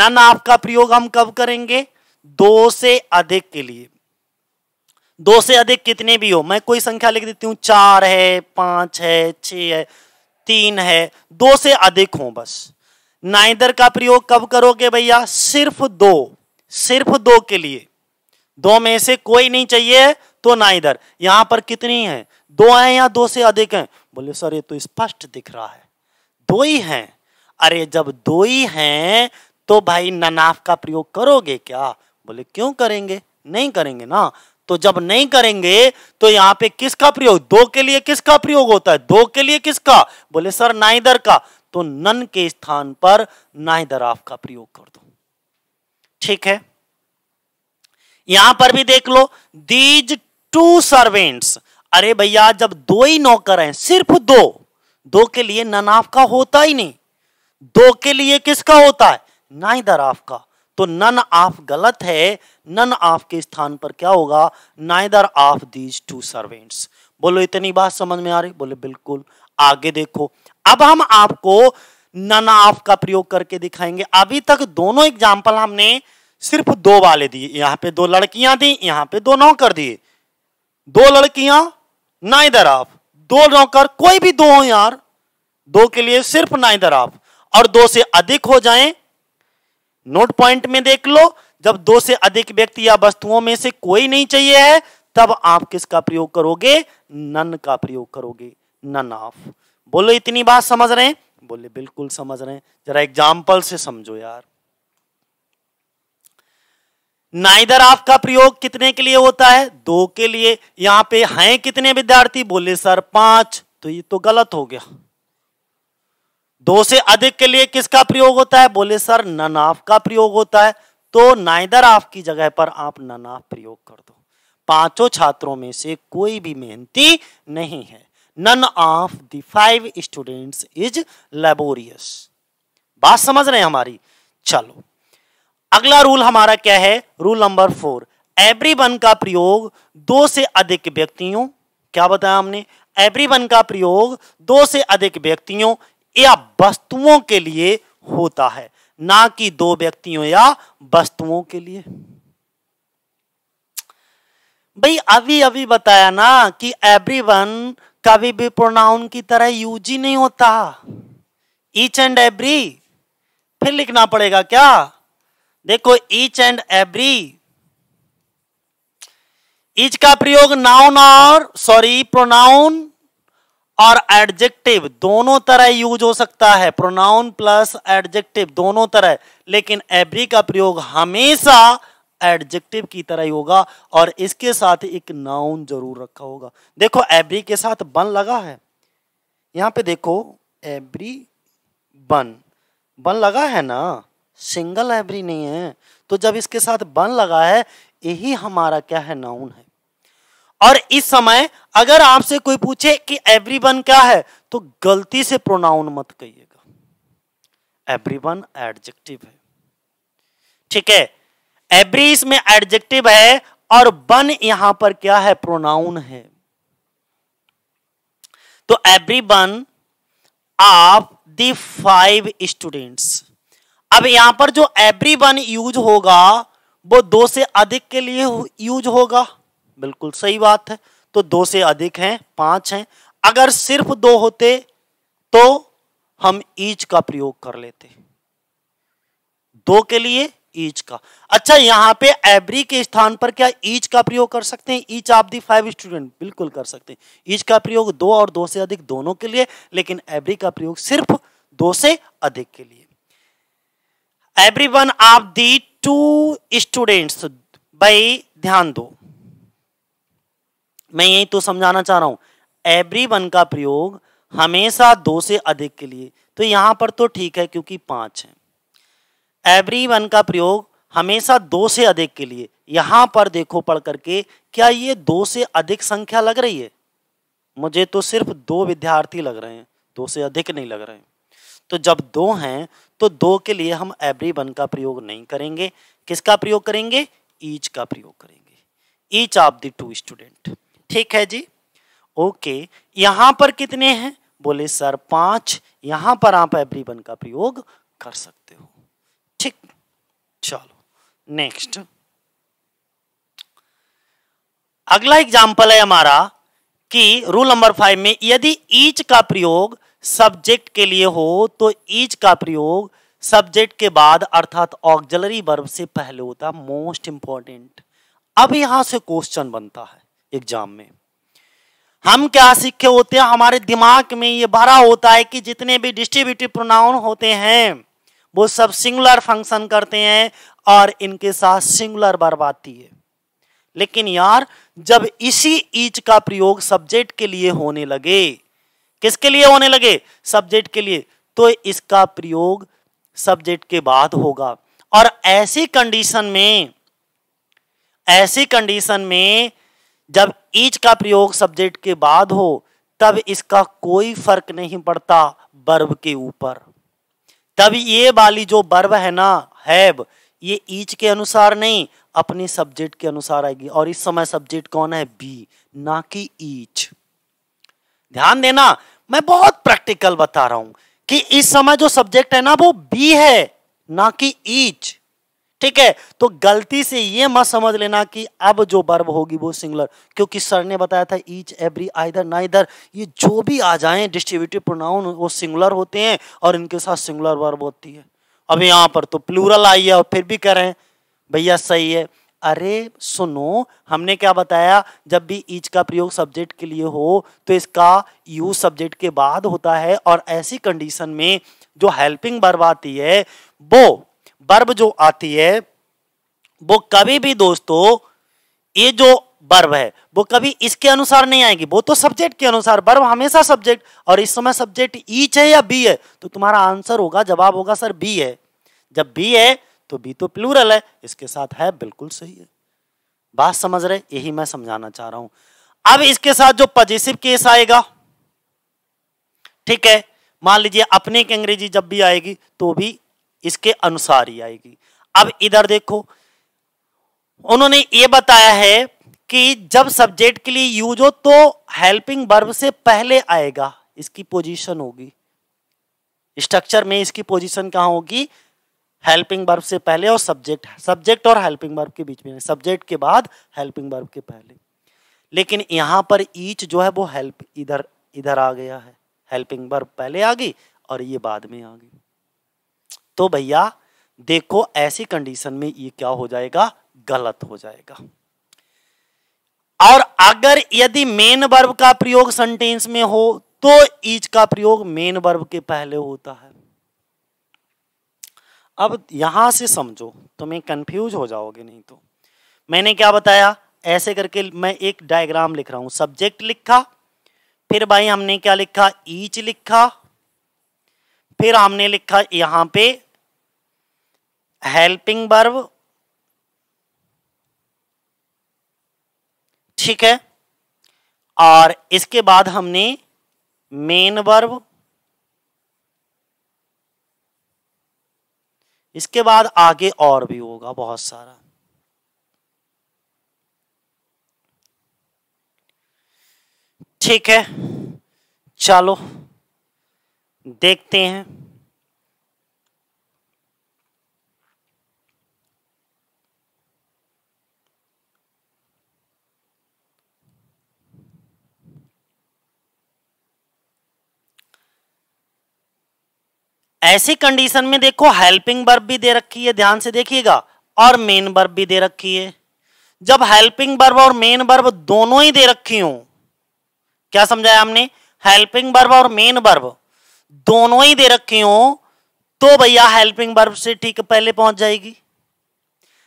नन ऑफ का प्रयोग हम कब करेंगे दो से अधिक के लिए दो से अधिक कितने भी हो मैं कोई संख्या लिख देती हूं चार है पांच है छ है तीन है दो से अधिक हो बस नाइदर का प्रयोग कब करोगे भैया सिर्फ दो सिर्फ दो के लिए दो में से कोई नहीं चाहिए तो नाइदर यहां पर कितनी है दो है या दो से अधिक है बोले सर ये तो स्पष्ट दिख रहा है दो ही हैं अरे जब दो ही हैं तो भाई ननाफ का प्रयोग करोगे क्या बोले क्यों करेंगे नहीं करेंगे ना तो जब नहीं करेंगे तो यहां पे किसका प्रयोग दो के लिए किसका प्रयोग होता है दो के लिए किसका बोले सर नाइदर का तो नन के स्थान पर नाइदर ऑफ का प्रयोग कर दो ठीक है यहां पर भी देख लो दीज टू सर्वेंट्स अरे भैया जब दो ही नौकर हैं सिर्फ दो दो के लिए नन ऑफ का होता ही नहीं दो के लिए किसका होता है नाइदर ऑफ का तो नन ऑफ गलत है नन ऑफ के स्थान पर क्या होगा neither of these two servants बोलो इतनी बात समझ में आ रही बोले बिल्कुल आगे देखो अब हम आपको नन ऑफ का प्रयोग करके दिखाएंगे अभी तक दोनों एग्जाम्पल हमने सिर्फ दो वाले दिए यहां पे दो लड़कियां दी यहां पे दो नौकर दिए दो लड़कियां नाइदर ऑफ दो नौकर कोई भी दो हो यार दो के लिए सिर्फ नाइदर ऑफ और दो से अधिक हो जाएं नोट पॉइंट में देख लो जब दो से अधिक व्यक्ति या वस्तुओं में से कोई नहीं चाहिए है तब आप किसका प्रयोग करोगे नन का प्रयोग करोगे नन ऑफ बोलो इतनी बात समझ रहे हैं बोले बिल्कुल समझ रहे हैं जरा एग्जाम्पल से समझो यार नाइदर आपका प्रयोग कितने के लिए होता है दो के लिए यहां पे हैं कितने विद्यार्थी बोले सर पांच तो ये तो गलत हो गया दो से अधिक के लिए किसका प्रयोग होता है बोले सर नन ऑफ का प्रयोग होता है तो नाइदर ऑफ की जगह पर आप नन ऑफ प्रयोग कर दो पांचों छात्रों में से कोई भी मेहनती नहीं है none of the five students is laborious बात समझ रहे हैं हमारी चलो अगला रूल हमारा क्या है rule number four every one का प्रयोग दो से अधिक व्यक्तियों क्या बताया हमने एवरी वन का प्रयोग दो से अधिक व्यक्तियों या वस्तुओं के लिए होता है ना कि दो व्यक्तियों या वस्तुओं के लिए भाई अभी अभी बताया ना कि एवरीवन कभी भी प्रोनाउन की तरह यूज ही नहीं होता ईच एंड एवरी फिर लिखना पड़ेगा क्या देखो ईच एंड एवरी ईच का प्रयोग नाउन और सॉरी प्रोनाउन और एडजेक्टिव दोनों तरह यूज हो सकता है प्रोनाउन प्लस एडजेक्टिव दोनों तरह लेकिन एवरी का प्रयोग हमेशा एडजेक्टिव की तरह ही होगा और इसके साथ एक नाउन जरूर रखा होगा देखो एवरी के साथ बन लगा है यहां पे देखो एवरी बन बन लगा है ना सिंगल एवरी नहीं है तो जब इसके साथ बन लगा है यही हमारा क्या है नाउन है और इस समय अगर आपसे कोई पूछे कि एवरीवन क्या है तो गलती से प्रोनाउन मत कहिएगा एवरीवन एडजेक्टिव है ठीक है एवरी इसमें एडजेक्टिव है और वन यहां पर क्या है प्रोनाउन है तो एवरी वन आप दी फाइव स्टूडेंट्स अब यहां पर जो एवरी वन यूज होगा वो दो से अधिक के लिए यूज होगा बिल्कुल सही बात है तो दो से अधिक हैं पांच हैं अगर सिर्फ दो होते तो हम ईच का प्रयोग कर लेते दो के लिए ईच का अच्छा यहां पे एवरी के स्थान पर क्या ईच का प्रयोग कर सकते हैं each of the five student बिल्कुल कर सकते हैं ईच का प्रयोग दो और दो से अधिक दोनों के लिए लेकिन एवरी का प्रयोग सिर्फ दो से अधिक के लिए every one of the two students भाई ध्यान दो मैं यही तो समझाना चाह रहा हूँ एवरी वन का प्रयोग हमेशा दो से अधिक के लिए तो यहाँ पर तो ठीक है क्योंकि पांच है एवरी वन का प्रयोग हमेशा दो से अधिक के लिए यहां पर देखो पढ़ करके क्या ये दो से अधिक संख्या लग रही है मुझे तो सिर्फ दो विद्यार्थी लग रहे हैं दो से अधिक नहीं लग रहे हैं तो जब दो हैं तो दो के लिए हम एवरी वन का प्रयोग नहीं करेंगे किसका प्रयोग करेंगे ईच का प्रयोग करेंगे each of the two student ठीक है जी ओके यहां पर कितने हैं बोले सर पांच यहां पर आप एवरी वन का प्रयोग कर सकते हो ठीक चलो नेक्स्ट अगला एग्जाम्पल है हमारा कि रूल नंबर फाइव में यदि ईच का प्रयोग सब्जेक्ट के लिए हो तो ईच का प्रयोग सब्जेक्ट के बाद अर्थात ऑक्जलरी वर्ब से पहले होता मोस्ट इंपॉर्टेंट अब यहां से क्वेश्चन बनता है एग्जाम में हम क्या सीखे होते हैं हमारे दिमाग में ये भरा होता है कि जितने भी डिस्ट्रीब्यूटिव प्रोनाउन होते हैं वो सब सिंगुलर फंक्शन करते हैं और इनके साथ सिंगुलर वर्ब आती है लेकिन यार जब इसी ईच का प्रयोग सब्जेक्ट के लिए होने लगे किसके लिए होने लगे सब्जेक्ट के लिए तो इसका प्रयोग सब्जेक्ट के बाद होगा और ऐसी कंडीशन में ऐसी कंडीशन में जब ईच का प्रयोग सब्जेक्ट के बाद हो तब इसका कोई फर्क नहीं पड़ता बर्ब के ऊपर तब ये वाली जो बर्ब है ना हैब ये ईच के अनुसार नहीं अपने सब्जेक्ट के अनुसार आएगी और इस समय सब्जेक्ट कौन है बी ना कि ईच ध्यान देना मैं बहुत प्रैक्टिकल बता रहा हूं कि इस समय जो सब्जेक्ट है ना वो बी है ना कि ईच ठीक है तो गलती से ये मत समझ लेना कि अब जो बर्ब होगी वो सिंगुलर क्योंकि सर ने बताया था ईच एवरी आइदर ना इधर ये जो भी आ जाए डिस्ट्रीब्यूटिव प्रोनाउन वो सिंगुलर होते हैं और इनके साथ सिंगुलर बर्ब होती है अब यहाँ पर तो प्लूरल आई है और फिर भी कह रहे हैं भैया सही है अरे सुनो हमने क्या बताया जब भी ईच का प्रयोग सब्जेक्ट के लिए हो तो इसका यू सब्जेक्ट के बाद होता है और ऐसी कंडीशन में जो हेल्पिंग बर्ब आती है वो वर्ब जो आती है वो कभी भी दोस्तों ये जो वर्ब है वो कभी इसके अनुसार नहीं आएगी वो तो सब्जेक्ट के अनुसार वर्ब हमेशा सब्जेक्ट और इस समय सब्जेक्ट ईच है या बी है तो तुम्हारा आंसर होगा जवाब होगा सर बी है जब बी है तो बी तो प्लूरल है इसके साथ है बिल्कुल सही है बात समझ रहे यही मैं समझाना चाह रहा हूं अब इसके साथ जो पॉजिटिव केस आएगा ठीक है मान लीजिए अपने की अंग्रेजी जब भी आएगी तो भी इसके अनुसार ही आएगी अब इधर देखो उन्होंने ये बताया है कि जब सब्जेक्ट के लिए यूज हो तो हेल्पिंग बर्ब से पहले आएगा इसकी पोजीशन होगी स्ट्रक्चर में इसकी पोजीशन कहा होगी हेल्पिंग बर्ब से पहले और सब्जेक्ट सब्जेक्ट और हेल्पिंग बर्ब के बीच में सब्जेक्ट के बाद हेल्पिंग बर्ब के पहले लेकिन यहां पर ईच जो है वो हेल्प इधर इधर आ गया है हेल्पिंग बर्ब पहले आ गई और ये बाद में आ गई तो भैया देखो ऐसी कंडीशन में ये क्या हो जाएगा गलत हो जाएगा और अगर यदि मेन वर्ब का प्रयोग सेंटेंस में हो तो ईच का प्रयोग मेन वर्ब के पहले होता है अब यहां से समझो तुम्हें तो कंफ्यूज हो जाओगे नहीं तो मैंने क्या बताया ऐसे करके मैं एक डायग्राम लिख रहा हूं सब्जेक्ट लिखा फिर भाई हमने क्या लिखा ईच लिखा फिर हमने लिखा यहां पे हेल्पिंग बर्व ठीक है और इसके बाद हमने मेन वर्ब इसके बाद आगे और भी होगा बहुत सारा ठीक है चलो देखते हैं ऐसी कंडीशन में देखो हेल्पिंग वर्ब भी दे रखी है ध्यान से देखिएगा और मेन वर्ब भी दे रखी है जब हेल्पिंग वर्ब और मेन वर्ब दोनों ही दे रखी हो क्या समझाया हमने हेल्पिंग वर्ब और मेन वर्ब दोनों ही दे रखी हो तो भैया हेल्पिंग वर्ब से ठीक पहले पहुंच जाएगी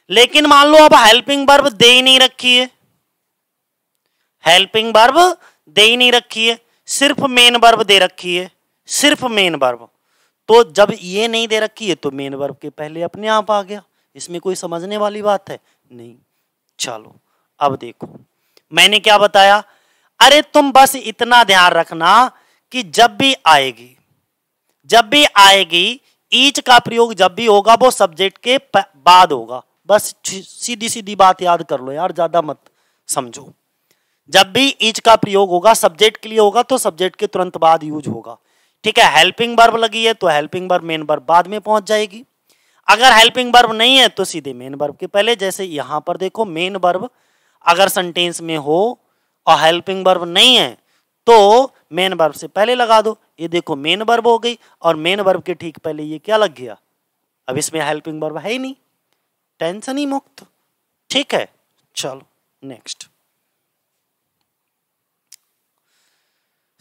लेकिन मान लो अब हेल्पिंग वर्ब दे ही नहीं रखी है हेल्पिंग वर्ब दे ही नहीं रखी है सिर्फ मेन वर्ब दे रखी है सिर्फ मेन वर्ब तो जब ये नहीं दे रखी है तो मेन वर्ब के पहले अपने आप आ गया इसमें कोई समझने वाली बात है नहीं चलो अब देखो मैंने क्या बताया अरे तुम बस इतना ध्यान रखना कि जब भी आएगी जब भी आएगी ईच का प्रयोग जब भी होगा वो सब्जेक्ट के बाद होगा बस सीधी सीधी बात याद कर लो यार ज्यादा मत समझो जब भी ईच का प्रयोग होगा सब्जेक्ट के लिए होगा तो सब्जेक्ट के तुरंत बाद यूज होगा ठीक है हेल्पिंग बर्ब लगी है तो हेल्पिंग बर्ब मेन बर्ब बाद में पहुंच जाएगी अगर हेल्पिंग बर्ब नहीं है तो सीधे मेन बर्ब के पहले जैसे यहां पर देखो मेन बर्ब अगर सेंटेंस में हो और हेल्पिंग बर्ब नहीं है तो मेन बर्ब से पहले लगा दो ये देखो मेन बर्ब हो गई और मेन बर्ब के ठीक पहले ये क्या लग गया अब इसमें हेल्पिंग बर्ब है ही नहीं टेंशन ही मुक्त ठीक है चलो नेक्स्ट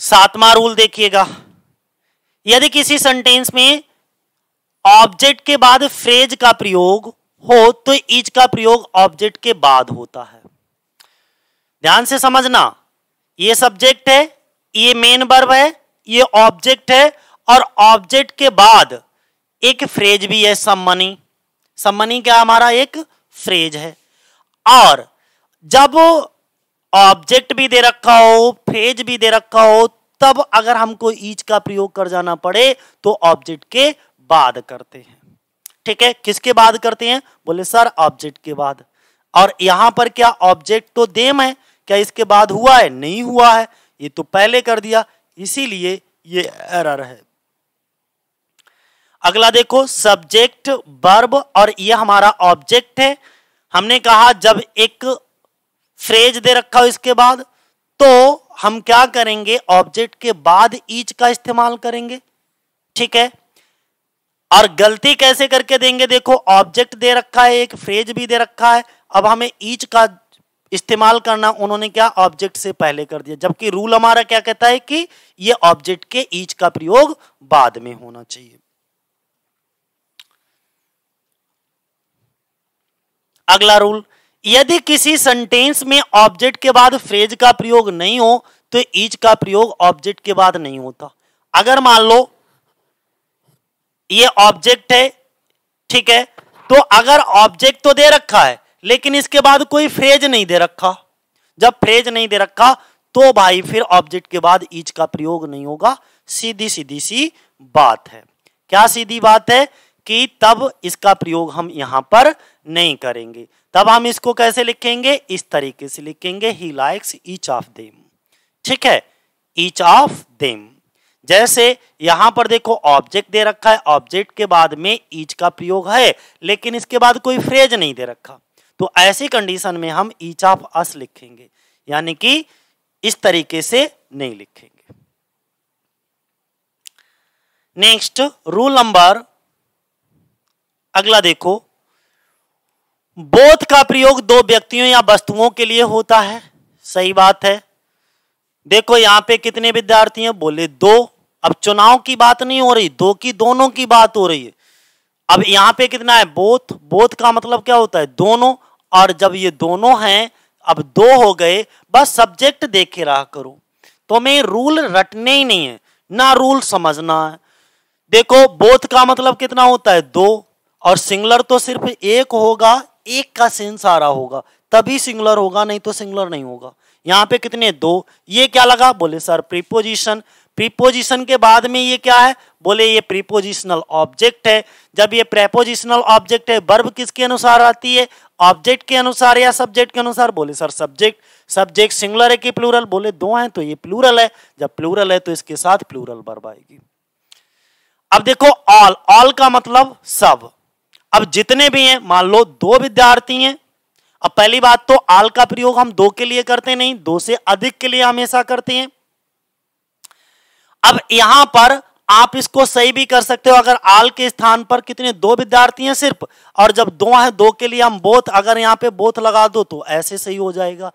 सातवां रूल देखिएगा यदि किसी सेंटेंस में ऑब्जेक्ट के बाद फ्रेज का प्रयोग हो तो इज का प्रयोग ऑब्जेक्ट के बाद होता है ध्यान से समझना ये सब्जेक्ट है ये मेन वर्ब है ये ऑब्जेक्ट है और ऑब्जेक्ट के बाद एक फ्रेज भी है सम्मनी सम्मनी क्या हमारा एक फ्रेज है और जब ऑब्जेक्ट भी दे रखा हो फ्रेज भी दे रखा हो तब अगर हमको ईच का प्रयोग कर जाना पड़े तो ऑब्जेक्ट के बाद करते हैं ठीक है किसके बाद करते हैं बोले सर ऑब्जेक्ट के बाद और यहां पर क्या ऑब्जेक्ट तो देम है क्या इसके बाद हुआ है नहीं हुआ है ये तो पहले कर दिया इसीलिए ये एरर है अगला देखो सब्जेक्ट वर्ब और ये हमारा ऑब्जेक्ट है हमने कहा जब एक फ्रेज दे रखा हो इसके बाद तो हम क्या करेंगे ऑब्जेक्ट के बाद ईच का इस्तेमाल करेंगे ठीक है और गलती कैसे करके देंगे देखो ऑब्जेक्ट दे रखा है एक फ्रेज भी दे रखा है अब हमें ईच का इस्तेमाल करना उन्होंने क्या ऑब्जेक्ट से पहले कर दिया जबकि रूल हमारा क्या कहता है कि ये ऑब्जेक्ट के ईच का प्रयोग बाद में होना चाहिए अगला रूल यदि किसी सेंटेंस में ऑब्जेक्ट के बाद फ्रेज का प्रयोग नहीं हो तो ईज का प्रयोग ऑब्जेक्ट के बाद नहीं होता अगर मान लो ये ऑब्जेक्ट है ठीक है तो अगर ऑब्जेक्ट तो दे रखा है लेकिन इसके बाद कोई फ्रेज नहीं दे रखा जब फ्रेज नहीं दे रखा तो भाई फिर ऑब्जेक्ट के बाद ईच का प्रयोग नहीं होगा सीधी सीधी सी बात है क्या सीधी बात है कि तब इसका प्रयोग हम यहां पर नहीं करेंगे तब हम इसको कैसे लिखेंगे इस तरीके से लिखेंगे he likes each of them ठीक है ईच ऑफ देम जैसे यहां पर देखो ऑब्जेक्ट दे रखा है ऑब्जेक्ट के बाद में ईच का प्रयोग है लेकिन इसके बाद कोई फ्रेज नहीं दे रखा तो ऐसी कंडीशन में हम ईच ऑफ अस लिखेंगे यानी कि इस तरीके से नहीं लिखेंगे नेक्स्ट रूल नंबर अगला देखो बोध का प्रयोग दो व्यक्तियों या वस्तुओं के लिए होता है सही बात है देखो यहाँ पे कितने विद्यार्थी हैं बोले दो अब चुनाव की बात नहीं हो रही दो की दोनों की बात हो रही है अब यहाँ पे कितना है बोध बोध का मतलब क्या होता है दोनों और जब ये दोनों हैं अब दो हो गए बस सब्जेक्ट देखे रहा करो तो हमें रूल रटने ही नहीं है ना रूल समझना है देखो बोध का मतलब कितना होता है दो और सिंगलर तो सिर्फ एक होगा एक का सेंस आ रहा होगा तभी सिंगुलर होगा नहीं तो सिंगुलर नहीं होगा यहाँ पे कितने दो ये क्या लगा बोले सर प्रीपोजिशन प्रीपोजिशन के बाद में ये क्या है बोले ये प्रीपोजिशनल ऑब्जेक्ट है जब ये प्रेपोजिशनल ऑब्जेक्ट है बर्ब किसके अनुसार आती है ऑब्जेक्ट के अनुसार या सब्जेक्ट के अनुसार बोले सर सब्जेक्ट सब्जेक्ट सिंगुलर है कि प्लूरल बोले दो हैं तो ये प्लूरल है जब प्लूरल है तो इसके साथ प्लूरल बर्ब आएगी अब देखो ऑल ऑल का मतलब सब अब जितने भी हैं मान लो दो विद्यार्थी हैं अब पहली बात तो आल का प्रयोग हम दो के लिए करते नहीं दो से अधिक के लिए हमेशा करते हैं अब यहां पर आप इसको सही भी कर सकते हो अगर आल के स्थान पर कितने दो विद्यार्थी हैं सिर्फ और जब दो हैं दो के लिए हम बोथ अगर यहां पे बोथ लगा दो तो ऐसे सही हो जाएगा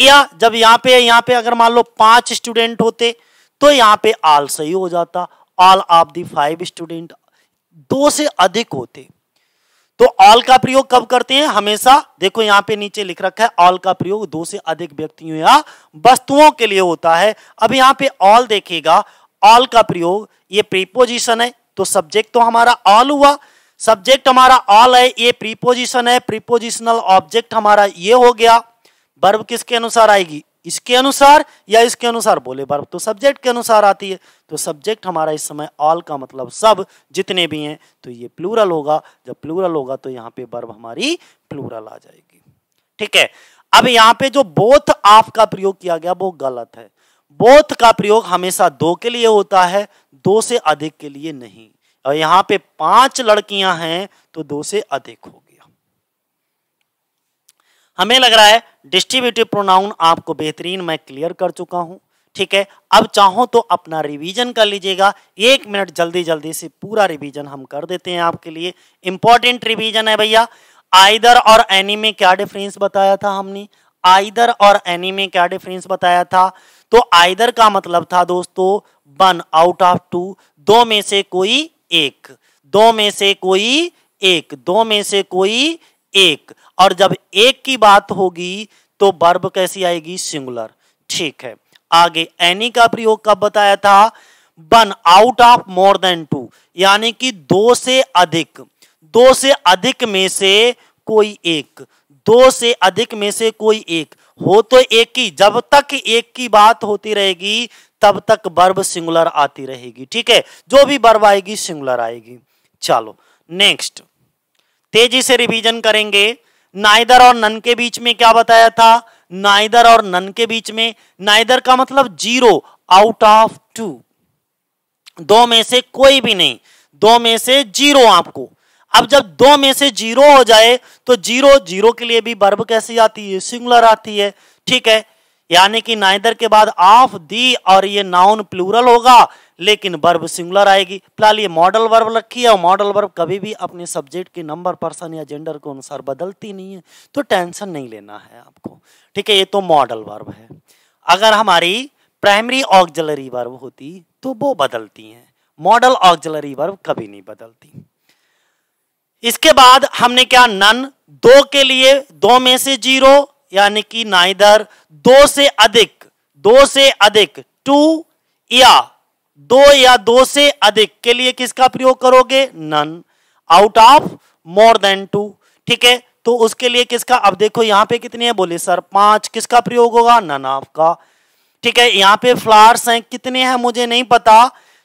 या जब यहां पे यहां पे अगर मान लो पांच स्टूडेंट होते तो यहां पे आल सही हो जाता ऑल ऑफ दाइव स्टूडेंट दो से अधिक होते तो ऑल का प्रयोग कब करते हैं हमेशा देखो यहां पे नीचे लिख रखा है ऑल का प्रयोग दो से अधिक व्यक्तियों या वस्तुओं के लिए होता है अब यहां पे ऑल देखिएगा ऑल का प्रयोग ये प्रीपोजिशन है तो सब्जेक्ट तो हमारा ऑल हुआ सब्जेक्ट हमारा ऑल है ये प्रीपोजिशन है प्रीपोजिशनल ऑब्जेक्ट हमारा ये हो गया बर्ब किसके अनुसार आएगी इसके अनुसार या इसके अनुसार बोले बर्फ तो सब्जेक्ट के अनुसार आती है तो सब्जेक्ट हमारा इस समय ऑल का मतलब सब जितने भी हैं तो ये प्लूरल होगा जब प्लूरल होगा तो यहाँ पे बर्ब हमारी प्लूरल आ जाएगी ठीक है अब यहाँ पे जो बोथ आप का प्रयोग किया गया वो गलत है बोथ का प्रयोग हमेशा दो के लिए होता है दो से अधिक के लिए नहीं और यहाँ पे पांच लड़कियां हैं तो दो से अधिक होगी हमें लग रहा है डिस्ट्रीब्यूटिव प्रोनाउन आपको बेहतरीन मैं क्लियर कर चुका हूँ ठीक है अब चाहो तो अपना रिवीजन कर लीजिएगा एक मिनट जल्दी जल्दी से पूरा रिवीजन हम कर देते हैं आपके लिए इंपॉर्टेंट रिवीजन है भैया आइदर और एनी में क्या डिफरेंस बताया था हमने आइदर और एनी में क्या डिफरेंस बताया था तो आइदर का मतलब था दोस्तों वन आउट ऑफ टू दो में से कोई एक दो में से कोई एक दो में से कोई एक और जब एक की बात होगी तो बर्ब कैसी आएगी सिंगुलर ठीक है आगे एनी का प्रयोग कब बताया था one out of more than two यानी कि दो से अधिक दो से अधिक में से कोई एक दो से अधिक में से कोई एक हो तो एक ही जब तक एक की बात होती रहेगी तब तक बर्ब सिंगुलर आती रहेगी ठीक है जो भी बर्ब आएगी सिंगुलर आएगी चलो नेक्स्ट तेजी से रिवीजन करेंगे नाइदर और नन के बीच में क्या बताया था नाइदर और नन के बीच में नाइदर का मतलब जीरो आउट ऑफ टू दो में से कोई भी नहीं दो में से जीरो आपको अब जब दो में से जीरो हो जाए तो जीरो जीरो के लिए भी बर्ब कैसी आती है सिंगुलर आती है ठीक है यानी कि नाइदर के बाद ऑफ दी और ये नाउन प्लूरल होगा लेकिन वर्ब सिंगुलर आएगी फिलहाल ये मॉडल वर्ब रखी है और मॉडल वर्ब कभी भी अपने सब्जेक्ट के नंबर पर्सन या जेंडर के अनुसार बदलती नहीं है तो टेंशन नहीं लेना है आपको ठीक है ये तो मॉडल वर्ब है अगर हमारी प्राइमरी ऑक्जलरी वर्ब होती तो वो बदलती हैं मॉडल ऑक्जलरी वर्ब कभी नहीं बदलती इसके बाद हमने क्या नन दो के लिए दो में से जीरो यानी कि नाइदर दो से अधिक दो से अधिक टू या दो या दो से अधिक के लिए किसका प्रयोग करोगे none out of more than two ठीक है तो उसके लिए किसका अब देखो यहां पे कितने हैं बोले सर पांच किसका प्रयोग होगा नन ऑफ का ठीक है यहां पे फ्लावर्स हैं कितने हैं मुझे नहीं पता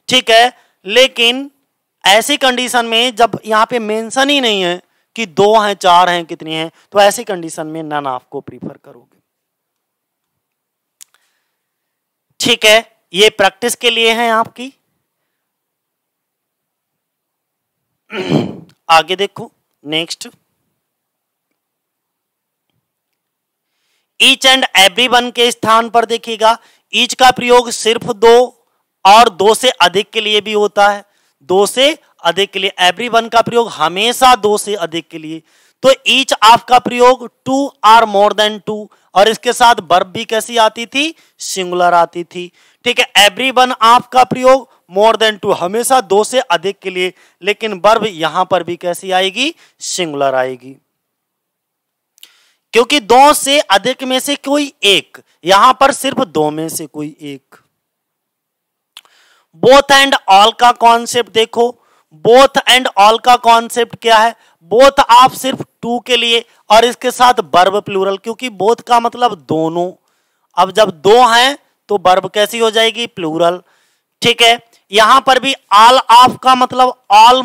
ठीक है लेकिन ऐसी कंडीशन में जब यहां पे मेंशन ही नहीं है कि दो हैं चार हैं कितने हैं तो ऐसी कंडीशन में नन को प्रीफर करोगे ठीक है ये प्रैक्टिस के लिए है आपकी आगे देखो next each and every one के स्थान पर देखिएगा ईच का प्रयोग सिर्फ दो और दो से अधिक के लिए भी होता है दो से अधिक के लिए एवरी वन का प्रयोग हमेशा दो से अधिक के लिए तो ईच आपका प्रयोग two or more than two और इसके साथ बर्ब भी कैसी आती थी सिंगुलर आती थी ठीक है एवरी वन का प्रयोग मोर देन टू हमेशा दो से अधिक के लिए लेकिन वर्ब यहां पर भी कैसी आएगी सिंगुलर आएगी क्योंकि दो से अधिक में से कोई एक यहां पर सिर्फ दो में से कोई एक बोथ एंड ऑल का कॉन्सेप्ट देखो बोथ एंड ऑल का कॉन्सेप्ट क्या है बोथ आप सिर्फ टू के लिए और इसके साथ बर्ब प्लूरल क्योंकि बोथ का मतलब दोनों अब जब दो हैं तो बर्ब कैसी हो जाएगी प्लूरल ठीक है यहां पर भी आल ऑफ का मतलब ऑल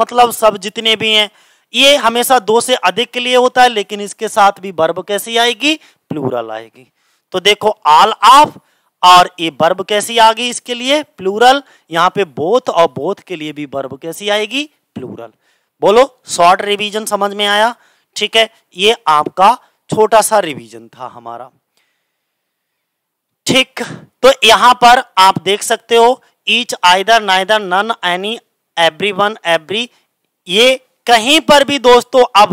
मतलब सब जितने भी हैं ये हमेशा दो से अधिक के लिए होता है लेकिन इसके साथ भी बर्ब कैसी आएगी प्लूरल आएगी तो देखो आल ऑफ और ये बर्ब कैसी आ गई इसके लिए प्लूरल यहां पे बोथ और बोथ के लिए भी बर्ब कैसी आएगी प्लूरल बोलो शॉर्ट रिवीजन समझ में आया ठीक है ये आपका छोटा सा रिवीजन था हमारा ठीक तो यहां पर आप देख सकते हो each either neither none any every one every ये कहीं पर भी दोस्तों अब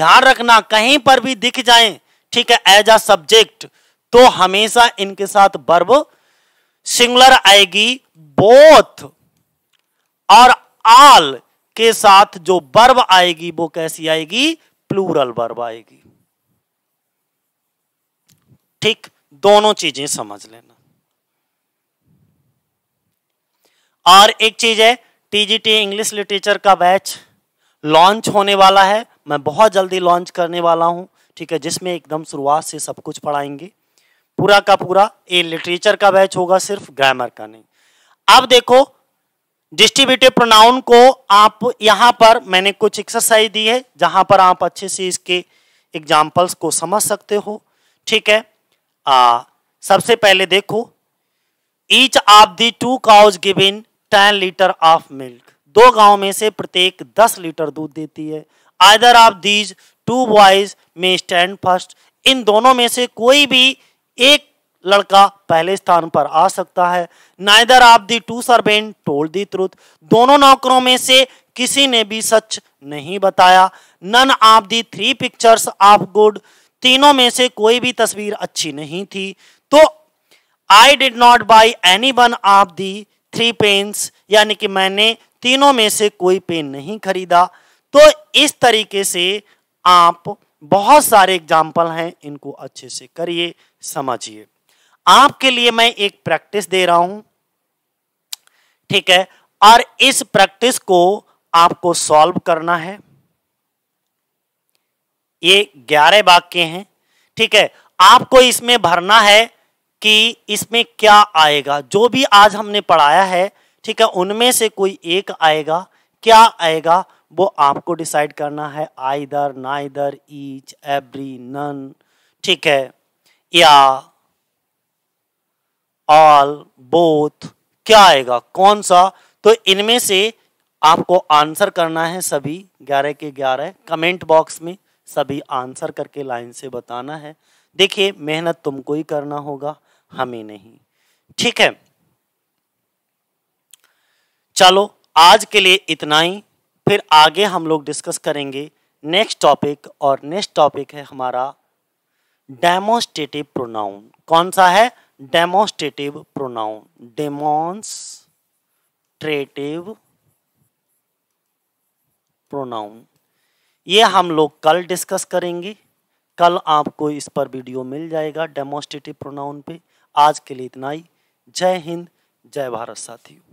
ध्यान रखना कहीं पर भी दिख जाए ठीक है एज अ सब्जेक्ट तो हमेशा इनके साथ बर्ब सिंगुलर आएगी बोथ और आल के साथ जो बर्ब आएगी वो कैसी आएगी प्लूरल बर्ब आएगी ठीक दोनों चीजें समझ लेना और एक चीज है टीजीटी इंग्लिश लिटरेचर का बैच लॉन्च होने वाला है मैं बहुत जल्दी लॉन्च करने वाला हूं ठीक है जिसमें एकदम शुरुआत से सब कुछ पढ़ाएंगे पूरा का पूरा ये लिटरेचर का बैच होगा सिर्फ ग्रामर का नहीं अब देखो डिस्ट्रीब्यूटिव प्रोनाउन को आप यहां पर मैंने कुछ एक्सरसाइज दी है जहां पर आप अच्छे से इसके एग्जाम्पल्स को समझ सकते हो ठीक है आ, सबसे पहले देखो each of the two cows giving ten litre of milk दो गांव में से प्रत्येक दस लीटर दूध देती है either of these two boys may stand first in दोनों में से कोई भी एक लड़का पहले स्थान पर आ सकता है neither of the two servant told the truth दोनों नौकरों में से किसी ने भी सच नहीं बताया none of the three pictures of good तीनों में से कोई भी तस्वीर अच्छी नहीं थी तो I did not buy any one of the three pens यानी कि मैंने तीनों में से कोई पेन नहीं खरीदा तो इस तरीके से आप बहुत सारे एग्जाम्पल हैं इनको अच्छे से करिए समझिए आपके लिए मैं एक प्रैक्टिस दे रहा हूं ठीक है और इस प्रैक्टिस को आपको सॉल्व करना है ये ग्यारह वाक्य हैं ठीक है आपको इसमें भरना है कि इसमें क्या आएगा जो भी आज हमने पढ़ाया है ठीक है उनमें से कोई एक आएगा क्या आएगा वो आपको डिसाइड करना है ना इधर ईच एवरी नन ठीक है या ऑल बोथ क्या आएगा कौन सा तो इनमें से आपको आंसर करना है सभी ग्यारह के ग्यारह कमेंट बॉक्स में सभी आंसर करके लाइन से बताना है देखिए मेहनत तुमको ही करना होगा हमें नहीं ठीक है चलो आज के लिए इतना ही फिर आगे हम लोग डिस्कस करेंगे नेक्स्ट टॉपिक और नेक्स्ट टॉपिक है हमारा डेमोस्टेटिव प्रोनाउन कौन सा है डेमोस्टेटिव प्रोनाउन डेमोन्स्ट्रेटिव प्रोनाउन ये हम लोग कल डिस्कस करेंगे कल आपको इस पर वीडियो मिल जाएगा डेमोस्ट्रेटिव प्रोनाउन पे आज के लिए इतना ही जय हिंद जय भारत साथियों